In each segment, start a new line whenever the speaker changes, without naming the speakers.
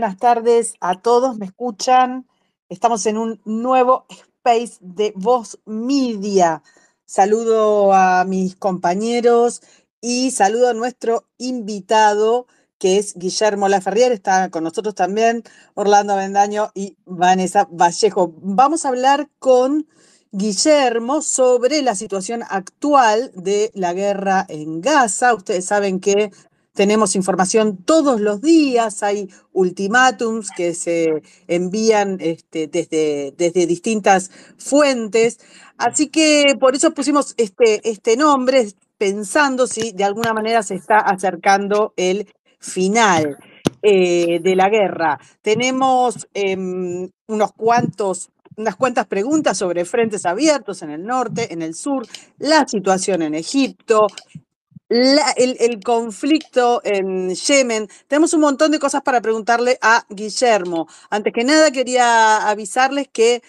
Buenas tardes a todos, ¿me escuchan? Estamos en un nuevo space de Voz Media. Saludo a mis compañeros y saludo a nuestro invitado, que es Guillermo Laferriere, está con nosotros también Orlando Bendaño y Vanessa Vallejo. Vamos a hablar con Guillermo sobre la situación actual de la guerra en Gaza. Ustedes saben que tenemos información todos los días, hay ultimátums que se envían este, desde, desde, distintas fuentes. Así que por eso pusimos este, este nombre, pensando si de alguna manera se está acercando el final. Eh, de la guerra. Tenemos em, unos cuantos unas cuantas preguntas sobre frentes abiertos en el norte, en el sur, la situación en Egipto, el, conflicto en Yemen. Tenemos un montón de cosas para preguntarle a Guillermo. Antes que nada, quería avisarles que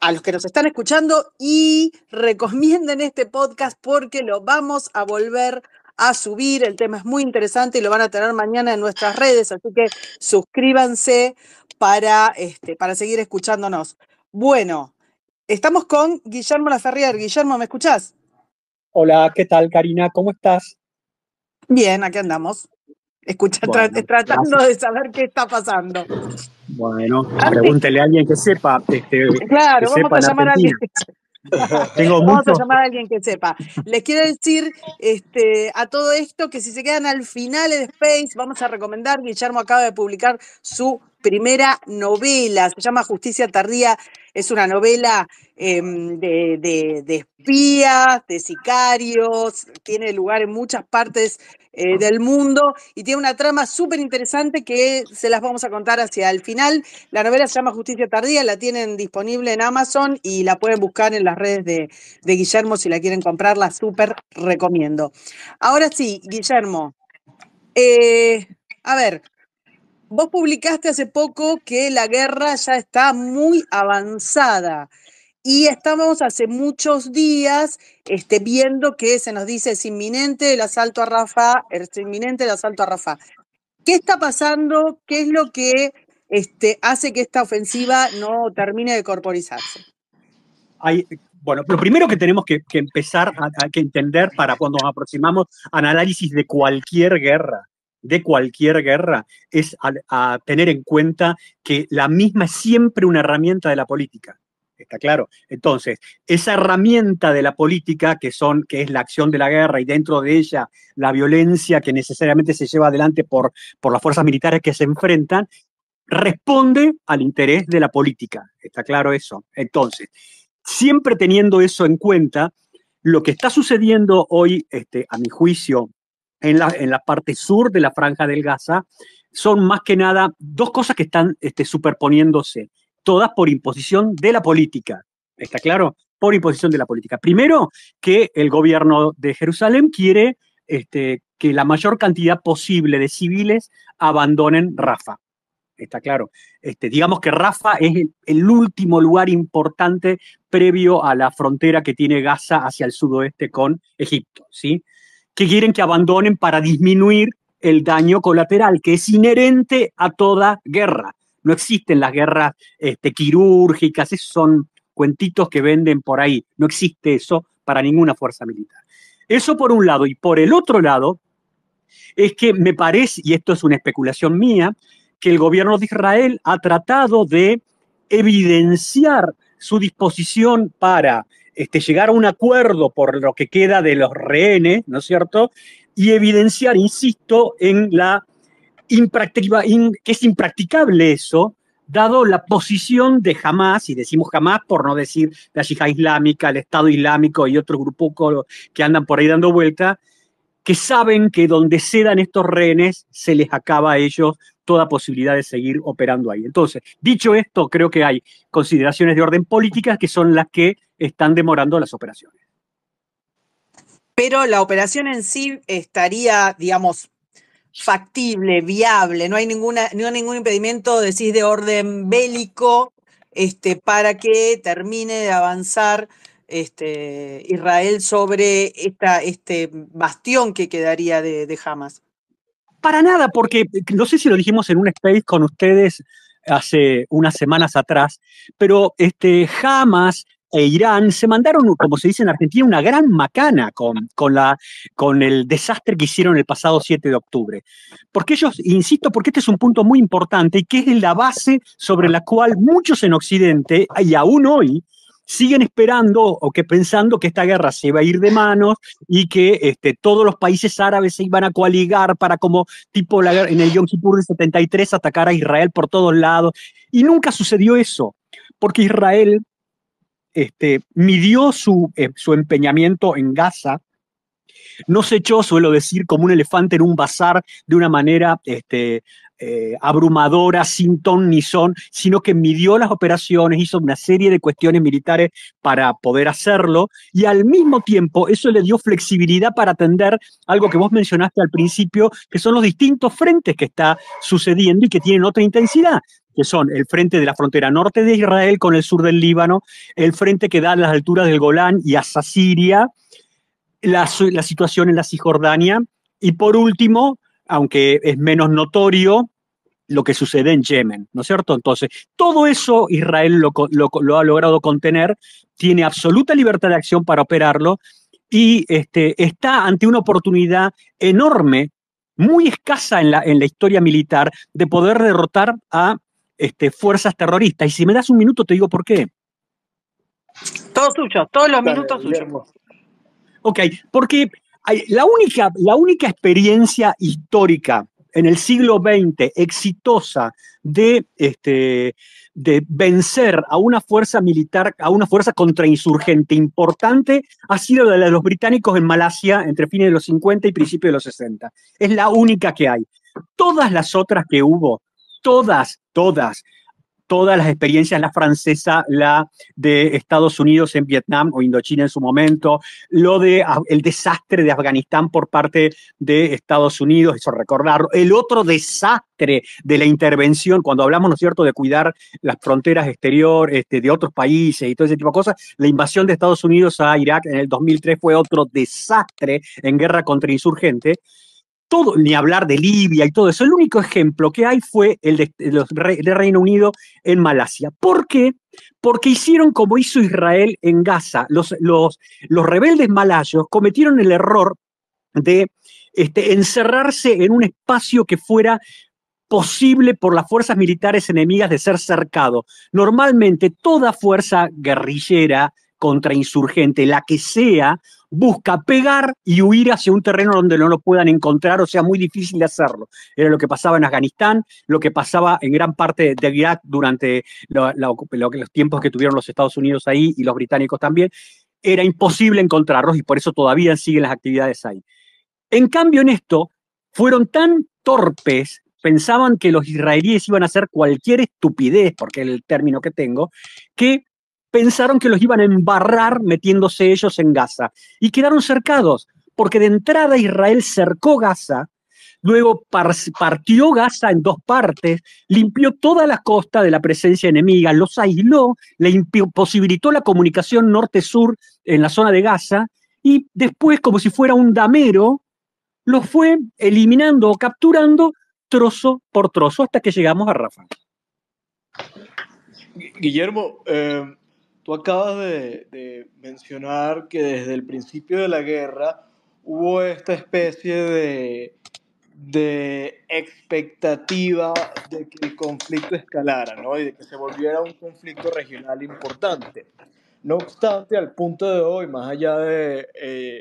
a los que nos están escuchando y recomienden este podcast porque lo vamos a volver a subir. El tema es muy interesante y lo van a tener mañana en nuestras redes, así que suscríbanse para, este, para seguir escuchándonos. Bueno, estamos con Guillermo Laferrier. Guillermo, ¿me escuchás? Hola, ¿qué tal
Karina? ¿Cómo estás?
Bien, aquí andamos. Escucha, tratando de saber qué está pasando.
Bueno, ah, pregúntele a alguien que sepa. Este, claro,
vamos a llamar a alguien.
Vamos a llamar
a alguien que sepa. Les quiero decir este, a todo esto que si se quedan al final de Space, vamos a recomendar, Guillermo acaba de publicar su primera novela, se llama Justicia Tardía, es una novela em, de, espías, de sicarios, tiene lugar en muchas partes eh, ah. del mundo y tiene una trama súper interesante que se las vamos a contar hacia el final. La novela se llama Justicia Tardía, la tienen disponible en Amazon y la pueden buscar en las redes de, Guillermo si la quieren comprar, la súper recomiendo. Ahora sí, Guillermo. Eh, a ver, Vos publicaste hace poco que la guerra ya está muy avanzada y estamos hace muchos días este, viendo que se nos dice es inminente el asalto a Rafa, es inminente el asalto a Rafa. ¿Qué está pasando? ¿Qué es lo que este, hace que esta ofensiva no termine de corporizarse?
Hay, bueno, lo primero que tenemos que, empezar a, que entender para cuando nos aproximamos al análisis de cualquier guerra de cualquier guerra es a, tener en cuenta que la misma es siempre una herramienta de la política. Está claro. Entonces, esa herramienta de la política, que son, que es la acción de la guerra y dentro de ella la violencia que necesariamente se lleva adelante por, por las fuerzas militares que se enfrentan, responde al interés de la política. Está claro eso. Entonces, siempre teniendo eso en cuenta, lo que está sucediendo hoy, este, a mi juicio, en la, parte sur de la franja del Gaza, son más que nada dos cosas que están este, superponiéndose, todas por imposición de la política. ¿Está claro? Por imposición de la política. Primero, que el gobierno de Jerusalén quiere este, que la mayor cantidad posible de civiles abandonen Rafa. Está claro. Este, digamos que Rafa es el, el, último lugar importante previo a la frontera que tiene Gaza hacia el sudoeste con Egipto. ¿sí? que quieren que abandonen para disminuir el daño colateral, que es inherente a toda guerra. No existen las guerras este, quirúrgicas, esos son cuentitos que venden por ahí. No existe eso para ninguna fuerza militar. Eso por un lado. Y por el otro lado, es que me parece, y esto es una especulación mía, que el gobierno de Israel ha tratado de evidenciar su disposición para este, llegar a un acuerdo por lo que queda de los rehenes, ¿no es cierto? Y evidenciar, insisto, en la que es impracticable eso, dado la posición de jamás y decimos jamás por no decir la yihad islámica, el Estado Islámico y otro grupo que andan por ahí dando vuelta, que saben que donde cedan estos rehenes se les acaba a ellos toda posibilidad de seguir operando ahí. Entonces, dicho esto, creo que hay consideraciones de orden política que son las que están demorando las operaciones.
Pero la operación en sí estaría, digamos, factible, viable, no hay, ninguna, no ningún impedimento, decís, de orden bélico este, para que termine de avanzar este, Israel sobre esta, este bastión que quedaría de, de Hamas.
Para nada, porque no sé si lo dijimos en un space con ustedes hace unas semanas atrás, pero este, Hamas e Irán se mandaron, como se dice en Argentina, una gran macana con, la, con el desastre que hicieron el pasado 7 de octubre. Porque ellos, insisto, porque este es un punto muy importante y que es la base sobre la cual muchos en Occidente, y aún hoy, siguen esperando o que pensando que esta guerra se va a ir de manos y que este, todos los países árabes se iban a coaligar para como tipo la, en el Yom Kippur del 73 atacar a Israel por todos lados. Y nunca sucedió eso, porque Israel este, midió eh, su, empeñamiento en Gaza, no se echó, suelo decir, como un elefante en un bazar de una manera este, eh, abrumadora, sin ton ni son, sino que midió las operaciones, hizo una serie de cuestiones militares para poder hacerlo y al mismo tiempo eso le dio flexibilidad para atender algo que vos mencionaste al principio, que son los distintos frentes que está sucediendo y que tienen otra intensidad que son el frente de la frontera norte de Israel con el sur del Líbano, el frente que da a las alturas del Golán y hasta Siria, la situación en la Cisjordania, y por último, aunque es menos notorio lo que sucede en Yemen, ¿no es cierto? Entonces, todo eso Israel lo, ha logrado contener, tiene absoluta libertad de acción para operarlo y este, está ante una oportunidad enorme, muy escasa en la, historia militar, de poder derrotar a este, fuerzas terroristas. Y si me das un minuto, te digo por qué. Todo suyo, todos los minutos suyos. Ok, porque la única, la única experiencia histórica en el siglo XX exitosa de, este, de vencer a una fuerza militar, a una fuerza contrainsurgente importante, ha sido la de los británicos en Malasia entre fines de los 50 y principios de los 60. Es la única que hay. Todas las otras que hubo, todas, todas, todas las experiencias, la francesa, la de Estados Unidos en Vietnam o Indochina en su momento, lo de el desastre de Afganistán por parte de Estados Unidos, eso recordarlo, el otro desastre de la intervención, cuando hablamos, ¿no es cierto?, de cuidar las fronteras exteriores este, de otros países y todo ese tipo de cosas, la invasión de Estados Unidos a Irak en el 2003 fue otro desastre en guerra contra insurgentes ni hablar de Libia y todo eso. El único ejemplo que hay fue el de, los, Reino Unido en Malasia. ¿Por qué? Porque hicieron como hizo Israel en Gaza. Los, los, los rebeldes malayos cometieron el error de este, encerrarse en un espacio que fuera posible por las fuerzas militares enemigas de ser cercado. Normalmente toda fuerza guerrillera contrainsurgente, la que sea, busca pegar y huir hacia un terreno donde no lo puedan encontrar, o sea, muy difícil de hacerlo. Era lo que pasaba en Afganistán, lo que pasaba en gran parte de Irak durante los tiempos que tuvieron los Estados Unidos ahí y los británicos también. Era imposible encontrarlos y por eso todavía siguen las actividades ahí. En cambio, en esto, fueron tan torpes, pensaban que los israelíes iban a hacer cualquier estupidez, porque es el término que tengo, que pensaron que los iban a embarrar metiéndose ellos en Gaza y quedaron cercados, porque de entrada Israel cercó Gaza, luego partió Gaza en dos partes, limpió toda la costa de la presencia enemiga, los aisló, le imposibilitó la comunicación norte-sur en la zona de Gaza y después, como si fuera un damero, los fue eliminando o capturando trozo por trozo hasta que llegamos a Rafa.
Guillermo, eh, Tú acabas de, mencionar que desde el principio de la guerra hubo esta especie de, de expectativa de que el conflicto escalara, ¿no? Y de que se volviera un conflicto regional importante. No obstante, al punto de hoy, más allá del de,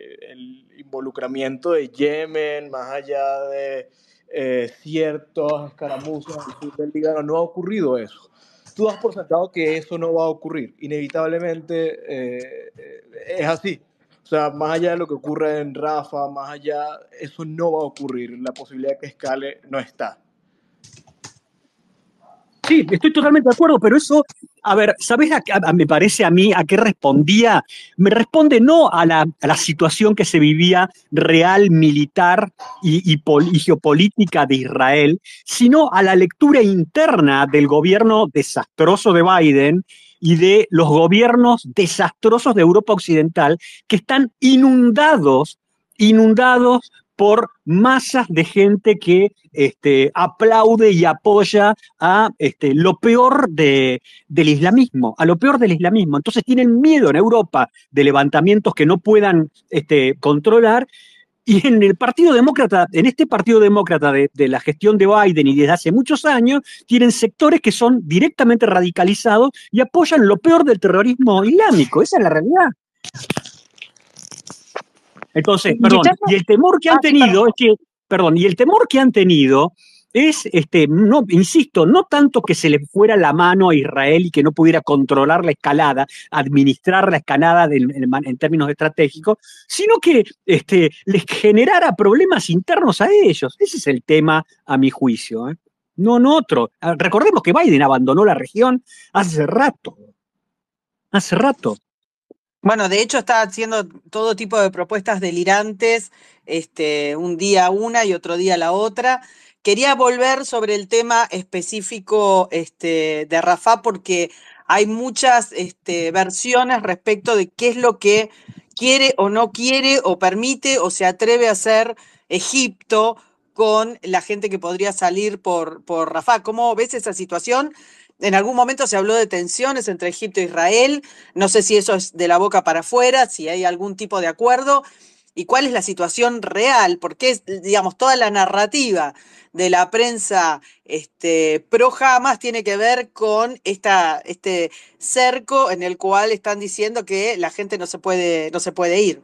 eh, el involucramiento de Yemen, más allá de eh, ciertas escaramuzas del Líbano, no ha ocurrido eso tú das por sentado que eso no va a ocurrir. Inevitablemente eh, eh, es así. O sea, más allá de lo que ocurre en Rafa, más allá, eso no va a ocurrir. La posibilidad de que escale no está.
Sí, estoy totalmente de acuerdo, pero eso, a ver, ¿sabes? A, me parece a mí a qué respondía. Me responde no a la, situación que se vivía real, militar y, y, geopolítica de Israel, sino a la lectura interna del gobierno desastroso de Biden y de los gobiernos desastrosos de Europa Occidental que están inundados, inundados por masas de gente que este, aplaude y apoya a este, lo peor del islamismo, a lo peor del islamismo. Entonces tienen miedo en Europa de levantamientos que no puedan este, controlar. Y en el Partido Demócrata, en este Partido Demócrata de, de, la gestión de Biden y desde hace muchos años, tienen sectores que son directamente radicalizados y apoyan lo peor del terrorismo islámico. Esa es la realidad. Entonces, perdón, y el temor que han ah, tenido es que, perdón, y el temor que han tenido es, este, no, insisto, no tanto que se le fuera la mano a Israel y que no pudiera controlar la escalada, administrar la escalada en, términos estratégicos, sino que este, les generara problemas internos a ellos. Ese es el tema, a mi juicio. ¿eh? No, no otro. Ah, recordemos que Biden abandonó la región hace rato. Hace
rato. Bueno, de hecho está haciendo todo tipo de propuestas delirantes, este, un día una y otro día la otra. Quería volver sobre el tema específico este, de Rafa porque hay muchas este, versiones respecto de qué es lo que quiere o no quiere o permite o se atreve a hacer Egipto con la gente que podría salir por, por Rafa. ¿Cómo ves esa situación? en algún momento se habló de tensiones entre Egipto e Israel, no sé si eso es de la boca para afuera, si hay algún tipo de acuerdo y cuál es la situación real, porque digamos, toda la narrativa de la prensa este, pro jamás tiene que ver con esta, este cerco en el cual están diciendo que la gente no se puede, no se puede ir.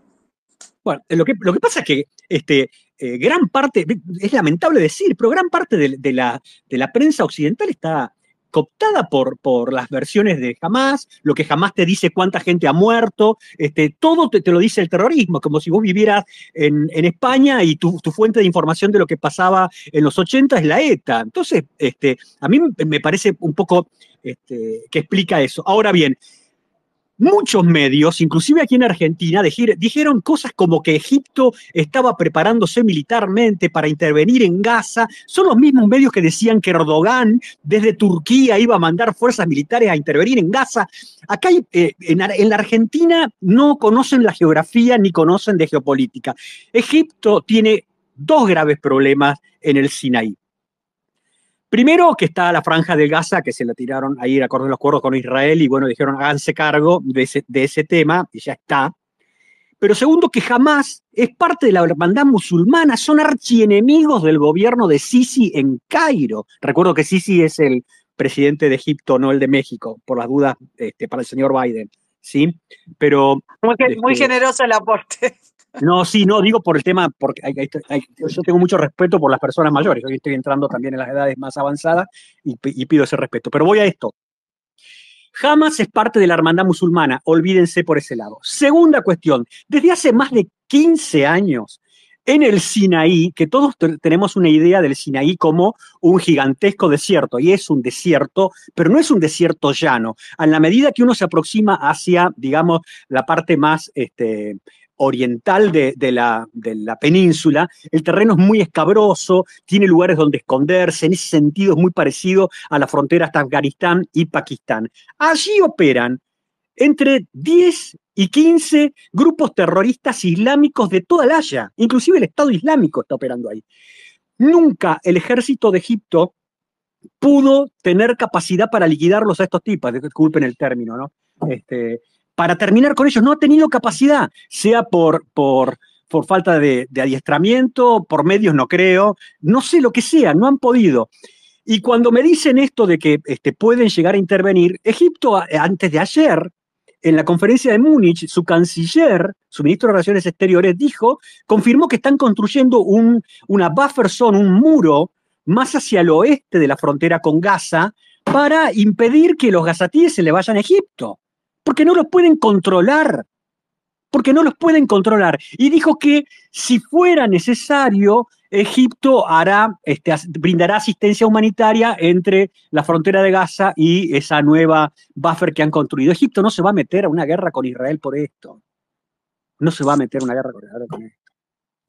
Bueno, lo que, lo que pasa es que este, eh, gran parte, es lamentable decir, pero gran parte de, la, de la prensa occidental está cooptada por, por las versiones de jamás, lo que jamás te dice cuánta gente ha muerto, este, todo te, lo dice el terrorismo, como si vos vivieras en, España y tu, fuente de información de lo que pasaba en los 80 es la ETA. Entonces, este, a mí me parece un poco este, que explica eso. Ahora bien, muchos medios, inclusive aquí en Argentina, dijeron cosas como que Egipto estaba preparándose militarmente para intervenir en Gaza. Son los mismos medios que decían que Erdogan desde Turquía iba a mandar fuerzas militares a intervenir en Gaza. Acá eh, en, en la Argentina no conocen la geografía ni conocen de geopolítica. Egipto tiene dos graves problemas en el Sinaí. Primero que está la franja de Gaza, que se la tiraron ahí ir acuerdo a los acuerdos con Israel y bueno, dijeron háganse cargo de ese, de ese tema y ya está. Pero segundo que jamás es parte de la hermandad musulmana, son archienemigos del gobierno de Sisi en Cairo. Recuerdo que Sisi es el presidente de Egipto, no el de México, por las dudas este, para el señor Biden, ¿sí? Pero... Muy, este,
generoso el aporte.
No, sí, no, digo por el tema, porque yo tengo mucho respeto por las personas mayores, hoy estoy entrando también en las edades más avanzadas y, pido ese respeto. Pero voy a esto. Jamás es parte de la hermandad musulmana, olvídense por ese lado. Segunda cuestión, desde hace más de 15 años, en el Sinaí, que todos tenemos una idea del Sinaí como un gigantesco desierto, y es un desierto, pero no es un desierto llano. A la medida que uno se aproxima hacia, digamos, la parte más este, oriental de, la, península, el terreno es muy escabroso, tiene lugares donde esconderse, en ese sentido es muy parecido a la frontera hasta Afganistán y Pakistán. Allí operan entre 10 y 15 grupos terroristas islámicos de toda la Haya, inclusive el Estado Islámico está operando ahí. Nunca el ejército de Egipto pudo tener capacidad para liquidarlos a estos tipos, disculpen el término, ¿no? Este, para terminar con ellos. No ha tenido capacidad, sea por, por, por falta de, adiestramiento, por medios no creo, no sé lo que sea, no han podido. Y cuando me dicen esto de que este, pueden llegar a intervenir, Egipto antes de ayer, en la conferencia de Múnich, su canciller, su ministro de Relaciones Exteriores, dijo, confirmó que están construyendo un, una buffer zone, un muro más hacia el oeste de la frontera con Gaza para impedir que los gazatíes se le vayan a Egipto porque no los pueden controlar, porque no los pueden controlar. Y dijo que si fuera necesario, Egipto hará, este, brindará asistencia humanitaria entre la frontera de Gaza y esa nueva buffer que han construido. Egipto no se va a meter a una guerra con Israel por esto. No se va a meter a una guerra con Israel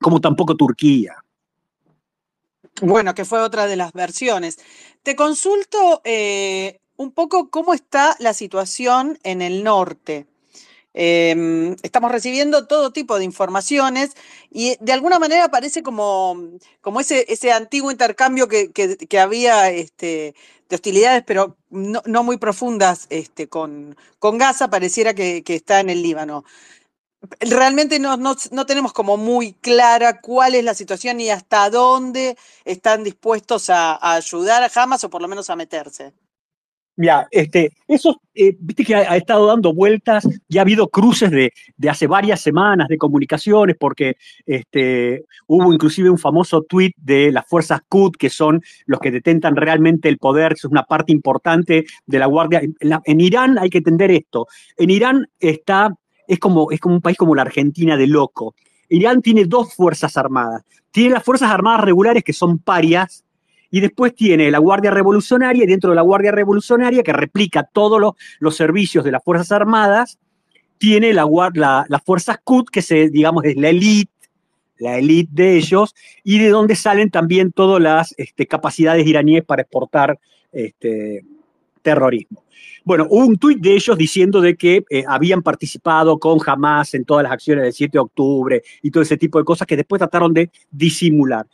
Como tampoco Turquía. Bueno, que fue otra de las versiones. Te
consulto, eh, un poco cómo está la situación en el norte. Em, estamos recibiendo todo tipo de informaciones y de alguna manera parece como, como ese, antiguo intercambio que, había este, de hostilidades, pero no, muy profundas este, con, Gaza, pareciera que, está en el Líbano. Realmente no, tenemos como muy clara cuál es la situación y hasta dónde están dispuestos a, a ayudar a Hamas o por lo menos a meterse.
Mira, este, eso, eh, viste que ha, estado dando vueltas ya ha habido cruces de, hace varias semanas de comunicaciones, porque este, hubo inclusive un famoso tuit de las fuerzas CUT, que son los que detentan realmente el poder, eso es una parte importante de la Guardia. En, en Irán hay que entender esto. En Irán está, es como, es como un país como la Argentina de loco. Irán tiene dos fuerzas armadas. Tiene las fuerzas armadas regulares que son parias, y después tiene la Guardia Revolucionaria, y dentro de la Guardia Revolucionaria, que replica todos los, servicios de las Fuerzas Armadas, tiene la, la, las Fuerzas CUT, que se, digamos es la élite, la élite de ellos, y de donde salen también todas las este, capacidades iraníes para exportar este, terrorismo. Bueno, hubo un tuit de ellos diciendo de que eh, habían participado con Hamas en todas las acciones del 7 de octubre y todo ese tipo de cosas que después trataron de disimular.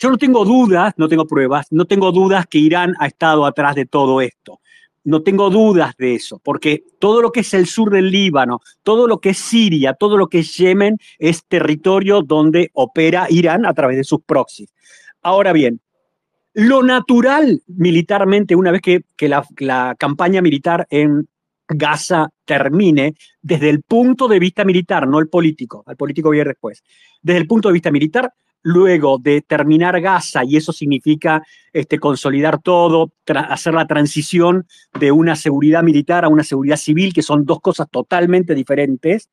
Yo no tengo dudas, no tengo pruebas, no tengo dudas que Irán ha estado atrás de todo esto. No tengo dudas de eso, porque todo lo que es el sur del Líbano, todo lo que es Siria, todo lo que es Yemen, es territorio donde opera Irán a través de sus proxies. Ahora bien, lo natural militarmente, una vez que, la, la campaña militar en Gaza termine desde el punto de vista militar, no el político, al político viene después, desde el punto de vista militar, luego de terminar Gaza, y eso significa este, consolidar todo, hacer la transición de una seguridad militar a una seguridad civil, que son dos cosas totalmente diferentes,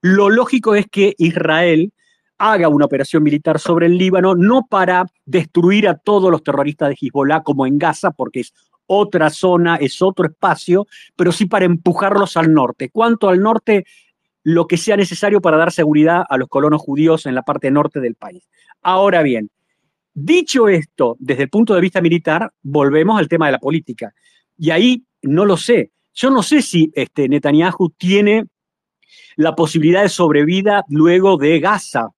lo lógico es que Israel haga una operación militar sobre el Líbano, no para destruir a todos los terroristas de Hezbollah como en Gaza, porque es otra zona, es otro espacio, pero sí para empujarlos al norte. ¿Cuánto al norte? lo que sea necesario para dar seguridad a los colonos judíos en la parte norte del país. Ahora bien, dicho esto, desde el punto de vista militar, volvemos al tema de la política. Y ahí no lo sé. Yo no sé si este, Netanyahu tiene la posibilidad de sobrevida luego de Gaza.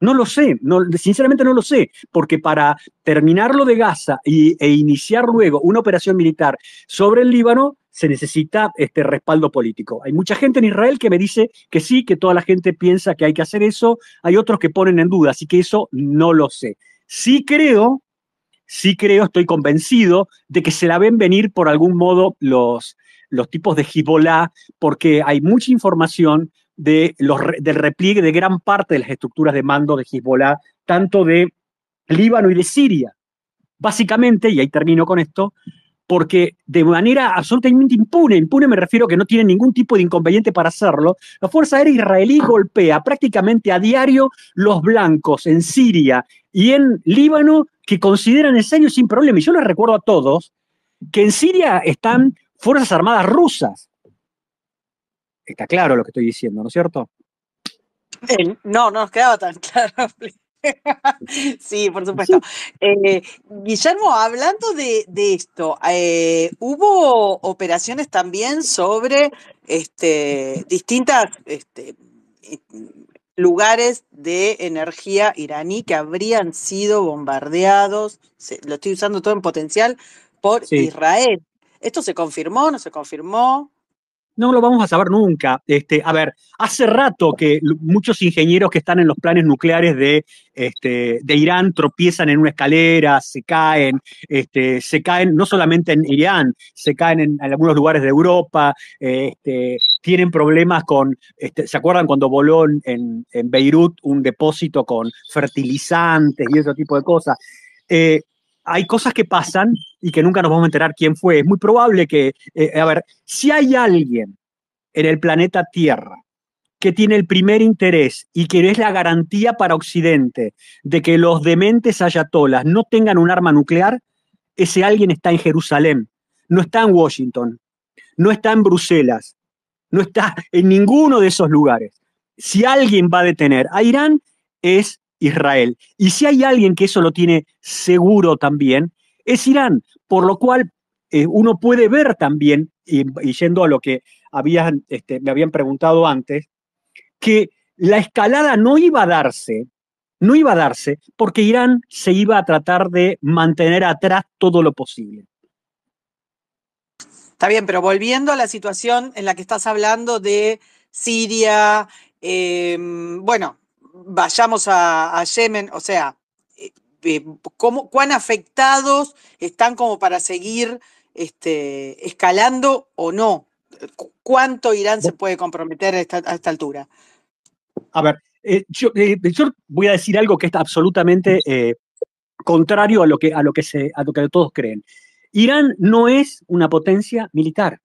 No lo sé, no, sinceramente no lo sé, porque para terminar lo de Gaza y, e iniciar luego una operación militar sobre el Líbano, se necesita este respaldo político. Hay mucha gente en Israel que me dice que sí, que toda la gente piensa que hay que hacer eso, hay otros que ponen en duda, así que eso no lo sé. Sí creo, sí creo, estoy convencido de que se la ven venir por algún modo los, los tipos de Hezbollah, porque hay mucha información de los, del repliegue de gran parte de las estructuras de mando de Hezbollah, tanto de Líbano y de Siria. Básicamente, y ahí termino con esto, porque de manera absolutamente impune, impune me refiero que no tiene ningún tipo de inconveniente para hacerlo, la Fuerza Aérea israelí ah. golpea prácticamente a diario los blancos en Siria y en Líbano que consideran en serio sin problema. Y yo les recuerdo a todos que en Siria están Fuerzas Armadas rusas. Está claro lo que estoy diciendo, ¿no es cierto?
Eh, no, no nos quedaba tan claro. sí, por supuesto. Eh, Guillermo, hablando de, esto, eh, hubo operaciones también sobre este, distintas este, eh, lugares de energía iraní que habrían sido bombardeados, lo estoy usando todo en potencial, por Israel. ¿Esto se confirmó, no se confirmó?
No lo vamos a saber nunca. Este, a ver, hace rato que muchos ingenieros que están en los planes nucleares de, este, de Irán tropiezan en una escalera, se caen, este, se caen no solamente en Irán, se caen en, algunos lugares de Europa, este, tienen problemas con, este, ¿se acuerdan cuando voló en, Beirut un depósito con fertilizantes y ese tipo de cosas? Eh, hay cosas que pasan y que nunca nos vamos a enterar quién fue. Es muy probable que, eh, a ver, si hay alguien en el planeta Tierra que tiene el primer interés y que es la garantía para Occidente de que los dementes ayatolas no tengan un arma nuclear, ese alguien está en Jerusalén, no está en Washington, no está en Bruselas, no está en ninguno de esos lugares. Si alguien va a detener a Irán es Israel. Y si hay alguien que eso lo tiene seguro también, es Irán, por lo cual eh, uno puede ver también, y, yendo a lo que este, me habían preguntado antes, que la escalada no iba a darse, no iba a darse, porque Irán se iba a tratar de mantener atrás todo lo posible.
Está bien, pero volviendo a la situación en la que estás hablando de Siria, eh, bueno, vayamos a, Yemen, o sea, eh, eh, ¿cuán afectados están como para seguir este, escalando o no? ¿Cuánto Irán se puede comprometer a esta, altura?
A ver, eh, yo, voy a decir algo que está absolutamente contrario a lo que, a lo que, se, a lo que todos creen. Irán no es una potencia militar.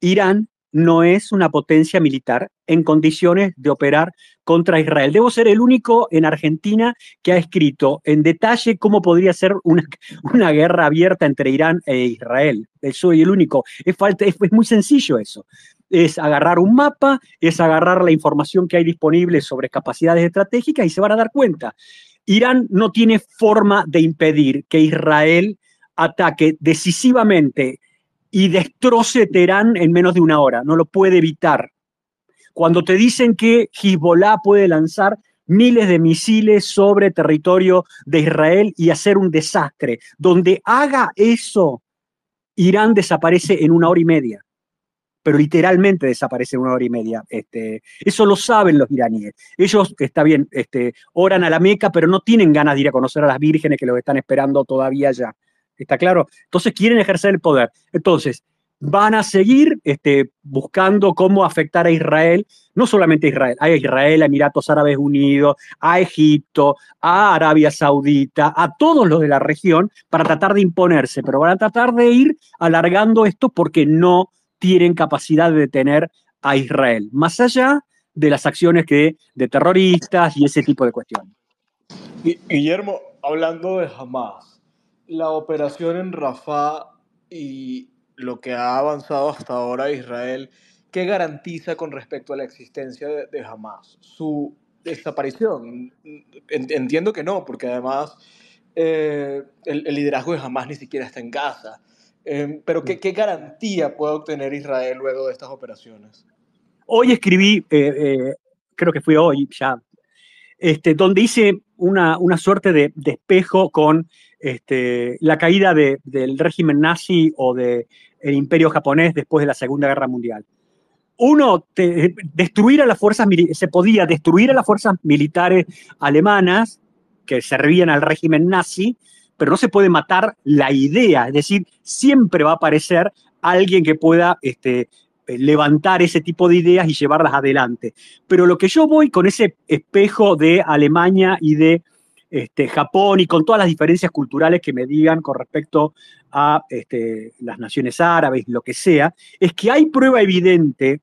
Irán no es una potencia militar en condiciones de operar contra Israel. Debo ser el único en Argentina que ha escrito en detalle cómo podría ser una, guerra abierta entre Irán e Israel. Eh, soy el único. Es, es muy sencillo eso. Es agarrar un mapa, es agarrar la información que hay disponible sobre capacidades estratégicas y se van a dar cuenta. Irán no tiene forma de impedir que Israel ataque decisivamente y destroce Teherán en menos de una hora, no lo puede evitar. Cuando te dicen que Hezbollah puede lanzar miles de misiles sobre territorio de Israel y hacer un desastre, donde haga eso, Irán desaparece en una hora y media pero literalmente desaparece en una hora y media. Este, eso lo saben los iraníes. Ellos, está bien, este, oran a la Meca, pero no tienen ganas de ir a conocer a las vírgenes que los están esperando todavía allá. ¿Está claro? Entonces quieren ejercer el poder. Entonces, van a seguir este, buscando cómo afectar a Israel, no solamente a Israel, a Israel, a Emiratos Árabes Unidos, a Egipto, a Arabia Saudita, a todos los de la región, para tratar de imponerse, pero van a tratar de ir alargando esto porque no tienen capacidad de detener a Israel, más allá de las acciones que, de terroristas y ese tipo de
cuestiones. Guillermo, hablando de Hamas, la operación en Rafah y lo que ha avanzado hasta ahora Israel, ¿qué garantiza con respecto a la existencia de, Hamas? Su desaparición. Entiendo que no, porque además eh, el, liderazgo de Hamas ni siquiera está en Gaza. Em, pero mm. ¿qué, garantía puede obtener Israel luego de estas operaciones?
Hoy escribí, eh, eh, creo que fue hoy ya, este, donde hice una, suerte de, despejo con este, la caída del régimen nazi o del imperio japonés después de la Segunda Guerra Mundial. Uno, destruir a las fuerzas, se podía destruir a las fuerzas militares alemanas que servían al régimen nazi, pero no se puede matar la idea, es decir, siempre va a aparecer alguien que pueda este, eh, levantar ese tipo de ideas y llevarlas adelante. Pero lo que yo voy con ese espejo de Alemania y de este, Japón y con todas las diferencias culturales que me digan con respecto a este, las naciones árabes, lo que sea, es que hay prueba evidente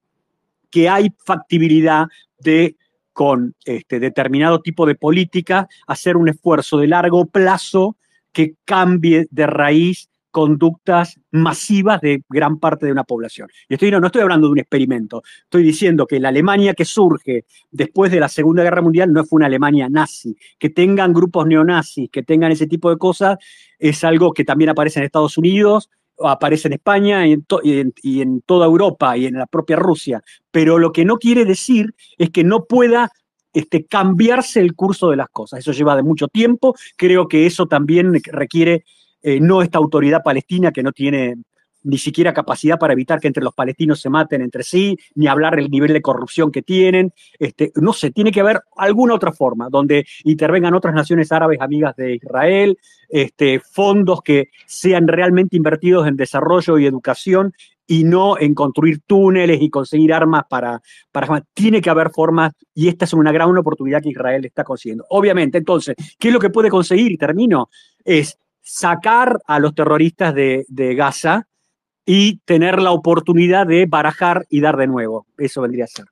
que hay factibilidad de con este, determinado tipo de política hacer un esfuerzo de largo plazo que cambie de raíz conductas masivas de gran parte de una población. Y estoy, no, estoy hablando de un experimento, estoy diciendo que la Alemania que surge después de la Segunda Guerra Mundial no fue una Alemania nazi. Que tengan grupos neonazis, que tengan ese tipo de cosas, es algo que también aparece en Estados Unidos, aparece en España y en, toda Europa y en la propia Rusia. Pero lo que no quiere decir es que no pueda este, cambiarse el curso de las cosas. Eso lleva de mucho tiempo, creo que eso también requiere eh, no esta autoridad palestina que no tiene ni siquiera capacidad para evitar que entre los palestinos se maten entre sí, ni hablar del nivel de corrupción que tienen. Este, no sé, tiene que haber alguna otra forma donde intervengan otras naciones árabes amigas de Israel, este, fondos que sean realmente invertidos en desarrollo y educación y no en construir túneles y conseguir armas para, para... Tiene que haber formas y esta es una gran oportunidad que Israel está consiguiendo. Obviamente, entonces, ¿qué es lo que puede conseguir? Y Termino. Es sacar a los terroristas de, de Gaza y tener la oportunidad de barajar y dar de nuevo. Eso vendría a ser.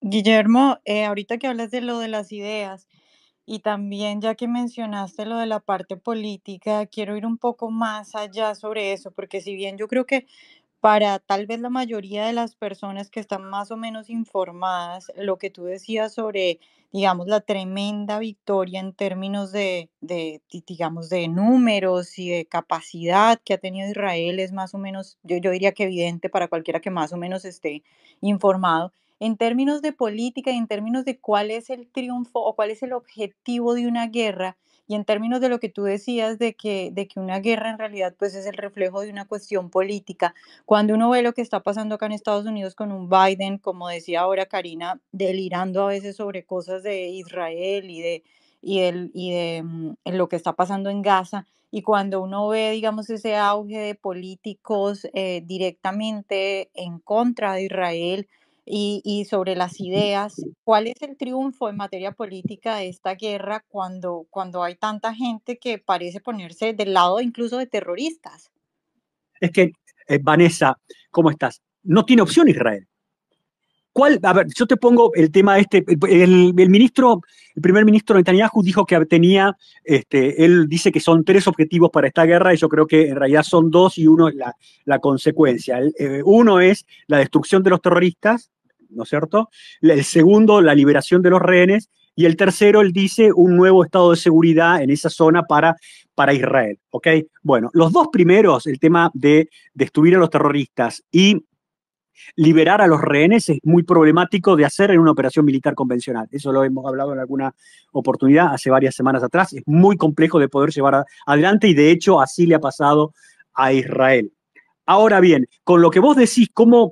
Guillermo, eh, ahorita que hablas de lo de las ideas y también ya que mencionaste lo de la parte política, quiero ir un poco más allá sobre eso, porque si bien yo creo que para tal vez la mayoría de las personas que están más o menos informadas, lo que tú decías sobre, digamos, la tremenda victoria en términos de, de, digamos, de números y de capacidad que ha tenido Israel es más o menos, yo, yo diría que evidente para cualquiera que más o menos esté informado. En términos de política y en términos de cuál es el triunfo o cuál es el objetivo de una guerra, y en términos de lo que tú decías de que, de que una guerra en realidad pues es el reflejo de una cuestión política, cuando uno ve lo que está pasando acá en Estados Unidos con un Biden, como decía ahora Karina, delirando a veces sobre cosas de Israel y de, el, y de mm, lo que está pasando en Gaza. Y cuando uno ve, digamos, ese auge de políticos eh, directamente en contra de Israel, y, sobre las ideas. ¿Cuál es el triunfo en materia política de esta guerra cuando, cuando hay tanta gente que parece ponerse del lado incluso de terroristas?
Es que, eh, Vanessa, ¿cómo estás? No tiene opción Israel. A ver, yo te pongo el tema este. El, ministro, el primer ministro Netanyahu dijo que tenía, este, él dice que son tres objetivos para esta guerra y yo creo que en realidad son dos y uno es la, consecuencia. Eh, uno es la destrucción de los terroristas, ¿no es cierto? El segundo, la liberación de los rehenes y el tercero, él dice, un nuevo estado de seguridad en esa zona para, para Israel. ¿ok? Bueno, los dos primeros, el tema de destruir a los terroristas y liberar a los rehenes es muy problemático de hacer en una operación militar convencional. Eso lo hemos hablado en alguna oportunidad hace varias semanas atrás. Es muy complejo de poder llevar adelante y de hecho así le ha pasado a Israel. Ahora bien, con lo que vos decís, ¿cómo,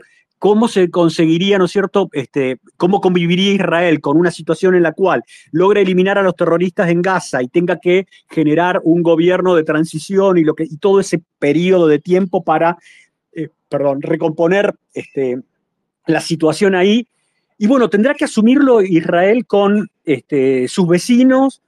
se conseguiría, ¿no es cierto?, este, cómo conviviría Israel con una situación en la cual logra eliminar a los terroristas en Gaza y tenga que generar un gobierno de transición y, lo que, y todo ese periodo de tiempo para eh, perdón, recomponer este, la situación ahí. Y bueno, tendrá que asumirlo Israel con este, sus vecinos,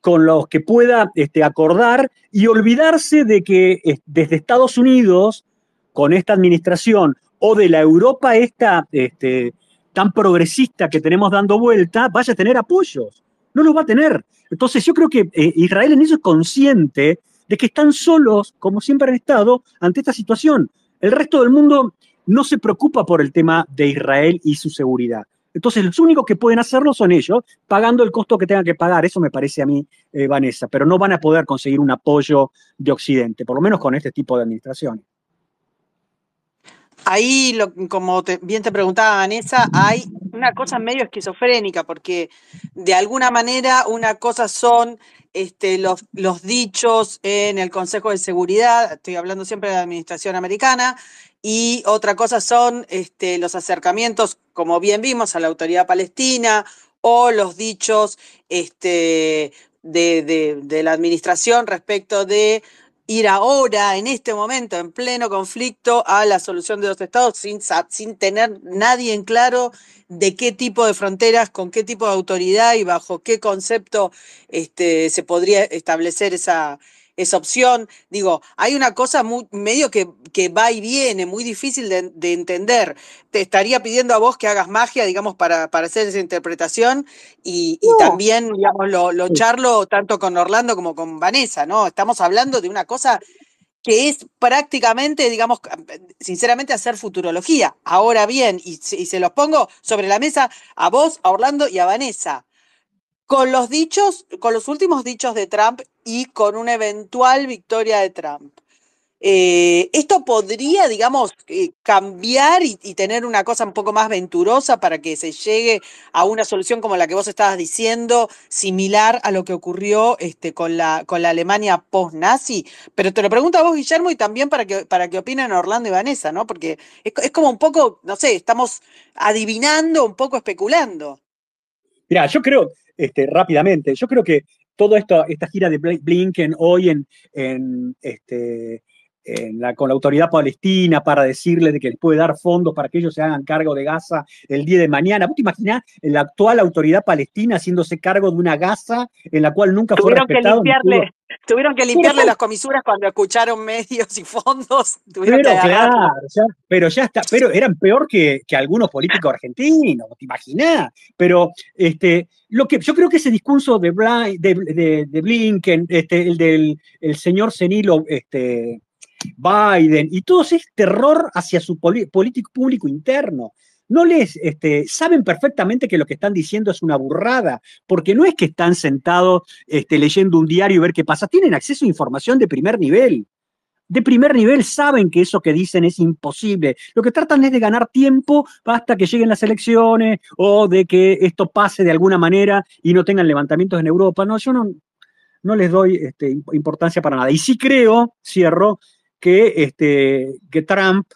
con los que pueda este, acordar y olvidarse de que desde Estados Unidos, con esta administración, o de la Europa esta este, tan progresista que tenemos dando vuelta, vaya a tener apoyos. No los va a tener. Entonces yo creo que eh, Israel en eso es consciente de que están solos, como siempre han estado, ante esta situación. El resto del mundo no se preocupa por el tema de Israel y su seguridad. Entonces, los únicos que pueden hacerlo son ellos, pagando el costo que tengan que pagar. Eso me parece a mí, eh, Vanessa, pero no van a poder conseguir un apoyo de Occidente, por lo menos con este tipo de administraciones.
Ahí, como bien te preguntaba Vanessa, hay una cosa medio esquizofrénica, porque de alguna manera una cosa son este, los, dichos en el Consejo de Seguridad, estoy hablando siempre de la Administración Americana, y otra cosa son este, los acercamientos, como bien vimos, a la autoridad palestina o los dichos este, de la Administración respecto de ir ahora, en este momento, en pleno conflicto, a la solución de los estados sin, sin tener nadie en claro de qué tipo de fronteras, con qué tipo de autoridad y bajo qué concepto este, se podría establecer esa, es opción. Digo, hay una cosa muy, medio que, va y viene, muy difícil de, entender. Te estaría pidiendo a vos que hagas magia, digamos, para, hacer esa interpretación y, también, digamos, lo, charlo tanto con Orlando como con Vanessa, ¿no? Estamos hablando de una cosa que es prácticamente, digamos, sinceramente hacer futurología. Ahora bien, y, y, se los pongo sobre la mesa a vos, a Orlando y a Vanessa. Con los dichos, con los últimos dichos de Trump y con una eventual victoria de Trump. Eh, ¿Esto podría, digamos, eh, cambiar y, tener una cosa un poco más venturosa para que se llegue a una solución como la que vos estabas diciendo, similar a lo que ocurrió este, con, la, con la Alemania post-nazi? Pero te lo pregunto a vos, Guillermo, y también para que, para que opinen Orlando y Vanessa, ¿no? Porque es, es como un poco, no sé, estamos adivinando, un poco especulando.
Mira, yo creo, este, rápidamente, yo creo que todo esto, esta gira de Blinken hoy en, en, este, en la, con la autoridad palestina para decirle de que les puede dar fondos para que ellos se hagan cargo de Gaza el día de mañana. ¿Vos te imaginás la actual autoridad palestina haciéndose cargo de una Gaza en la cual nunca fue
Tuvieron que limpiarle las comisuras cuando escucharon medios y fondos.
pero, está, pero eran peor que, algunos políticos argentinos, te imaginás. Pero este, lo que, yo creo que ese discurso de, de, Blinken, este, el del señor Senilo, este, Biden, y todo ese terror hacia su político público interno no les este, saben perfectamente que lo que están diciendo es una burrada, porque no es que están sentados este, leyendo un diario y ver qué pasa, tienen acceso a información de primer nivel. De primer nivel saben que eso que dicen es imposible. Lo que tratan es de ganar tiempo hasta que lleguen las elecciones o de que esto pase de alguna manera y no tengan levantamientos en Europa. No, yo no, les doy este, importancia para nada. Y sí creo, cierro, que, este, que Trump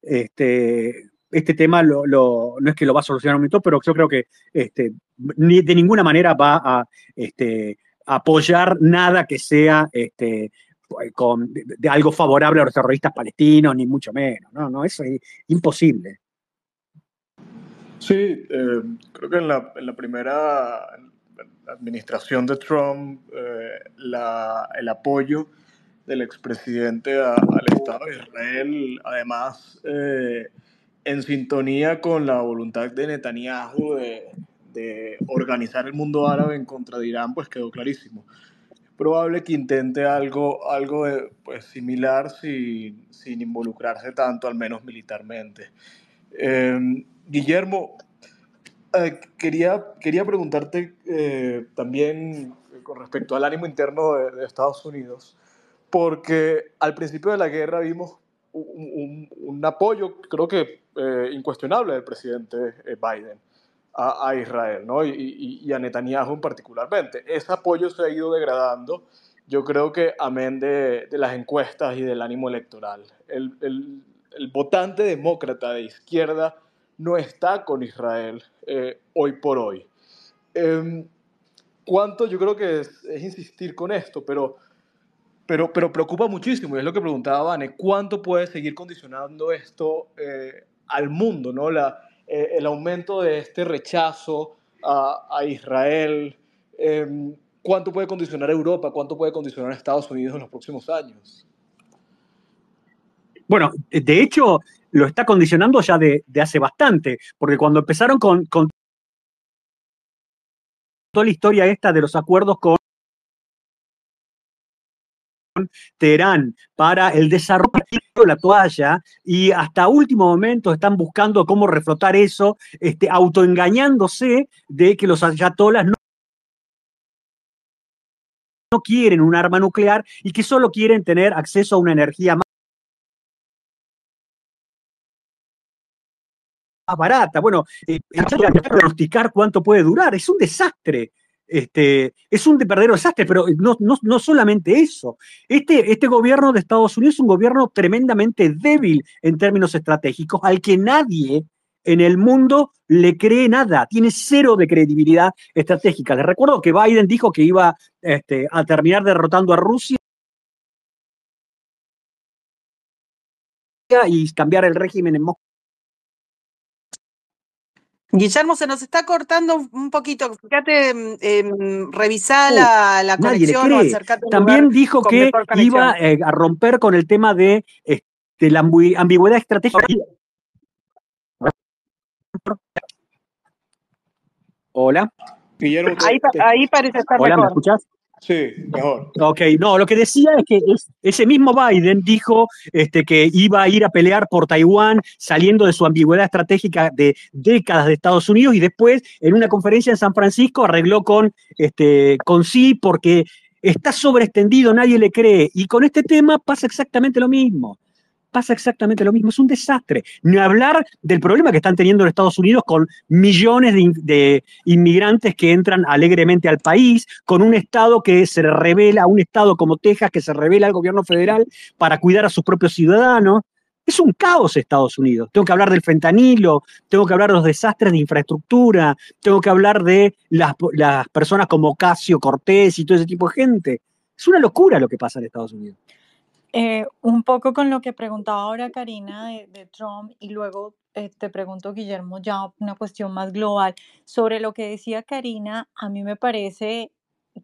este, este tema no es que lo va a solucionar un momento, pero yo creo que este, de ninguna manera va a este, apoyar nada que sea este, de, algo favorable a los terroristas palestinos, ni mucho menos.
No, eso es
imposible.
Sí, eh, creo que en la, primera administración de Trump, eh, el apoyo del expresidente al Estado de Israel, además, eh, en sintonía con la voluntad de Netanyahu de, de organizar el mundo árabe en contra de Irán, pues quedó clarísimo. Es probable que intente algo, algo eh, pues, similar sin, sin, involucrarse tanto, al menos militarmente. Em, Guillermo, eh, quería, quería preguntarte eh, también con respecto al ánimo interno de, de Estados Unidos, porque al principio de la guerra vimos un, apoyo, creo que eh, incuestionable del presidente eh, Biden a, Israel ¿no? y, a Netanyahu particularmente. Ese apoyo se ha ido degradando, yo creo que amén de, de las encuestas y del ánimo electoral. El, el, votante demócrata de izquierda no está con Israel eh, hoy por hoy. Em, ¿Cuánto? Yo creo que es, es insistir con esto, pero pero, pero preocupa muchísimo, y es lo que preguntaba Vane, ¿cuánto puede seguir condicionando esto eh, al mundo? ¿no? La, eh, el aumento de este rechazo a, a Israel, em, ¿cuánto puede condicionar Europa? ¿Cuánto puede condicionar Estados Unidos en los próximos años?
Bueno, de hecho, lo está condicionando ya de, de hace bastante, porque cuando empezaron con, con toda la historia esta de los acuerdos con Teherán para el desarrollo de la toalla y hasta último momento están buscando cómo reflotar eso, este, autoengañándose de que los ayatolas no no quieren un arma nuclear y que solo quieren tener acceso a una energía más barata. Bueno, eh, pronosticar cuánto puede durar es un desastre. Este, es un verdadero desastre, pero no, solamente eso. Este, este gobierno de Estados Unidos es un gobierno tremendamente débil en términos estratégicos, al que nadie en el mundo le cree nada, tiene cero de credibilidad estratégica. Les recuerdo que Biden dijo que iba este, a terminar derrotando a Rusia y cambiar el régimen en Moscú
Guillermo, se nos está cortando un poquito. Fíjate, eh, revisá uh, la, la conexión o acercate También dijo que iba eh,
a romper con el tema de, este, la ambigüedad estratégica. Hola. Guillermo,
ahí, parece estar Hola, ¿me
escuchas? Sí, mejor. Ok, no, lo que decía es que ese mismo Biden dijo este, que iba a ir a pelear por Taiwán saliendo de su ambigüedad estratégica de décadas de Estados Unidos y después en una conferencia en San Francisco arregló con, este, con sí porque está sobreextendido, nadie le cree. Y con este tema pasa exactamente lo mismo pasa exactamente lo mismo, es un desastre. Ni hablar del problema que están teniendo los Estados Unidos con millones de, inmigrantes que entran alegremente al país, con un Estado que se revela, un Estado como Texas que se revela al gobierno federal para cuidar a sus propios ciudadanos. Es un caos Estados Unidos. Tengo que hablar del fentanilo, tengo que hablar de los desastres de infraestructura, tengo que hablar de las, las personas como Casio Cortés y todo ese tipo de gente. Es una locura lo que pasa en Estados Unidos.
Eh, un poco con lo que preguntaba ahora Karina de, Trump y luego eh, te pregunto, Guillermo, ya una cuestión más global. Sobre lo que decía Karina, a mí me parece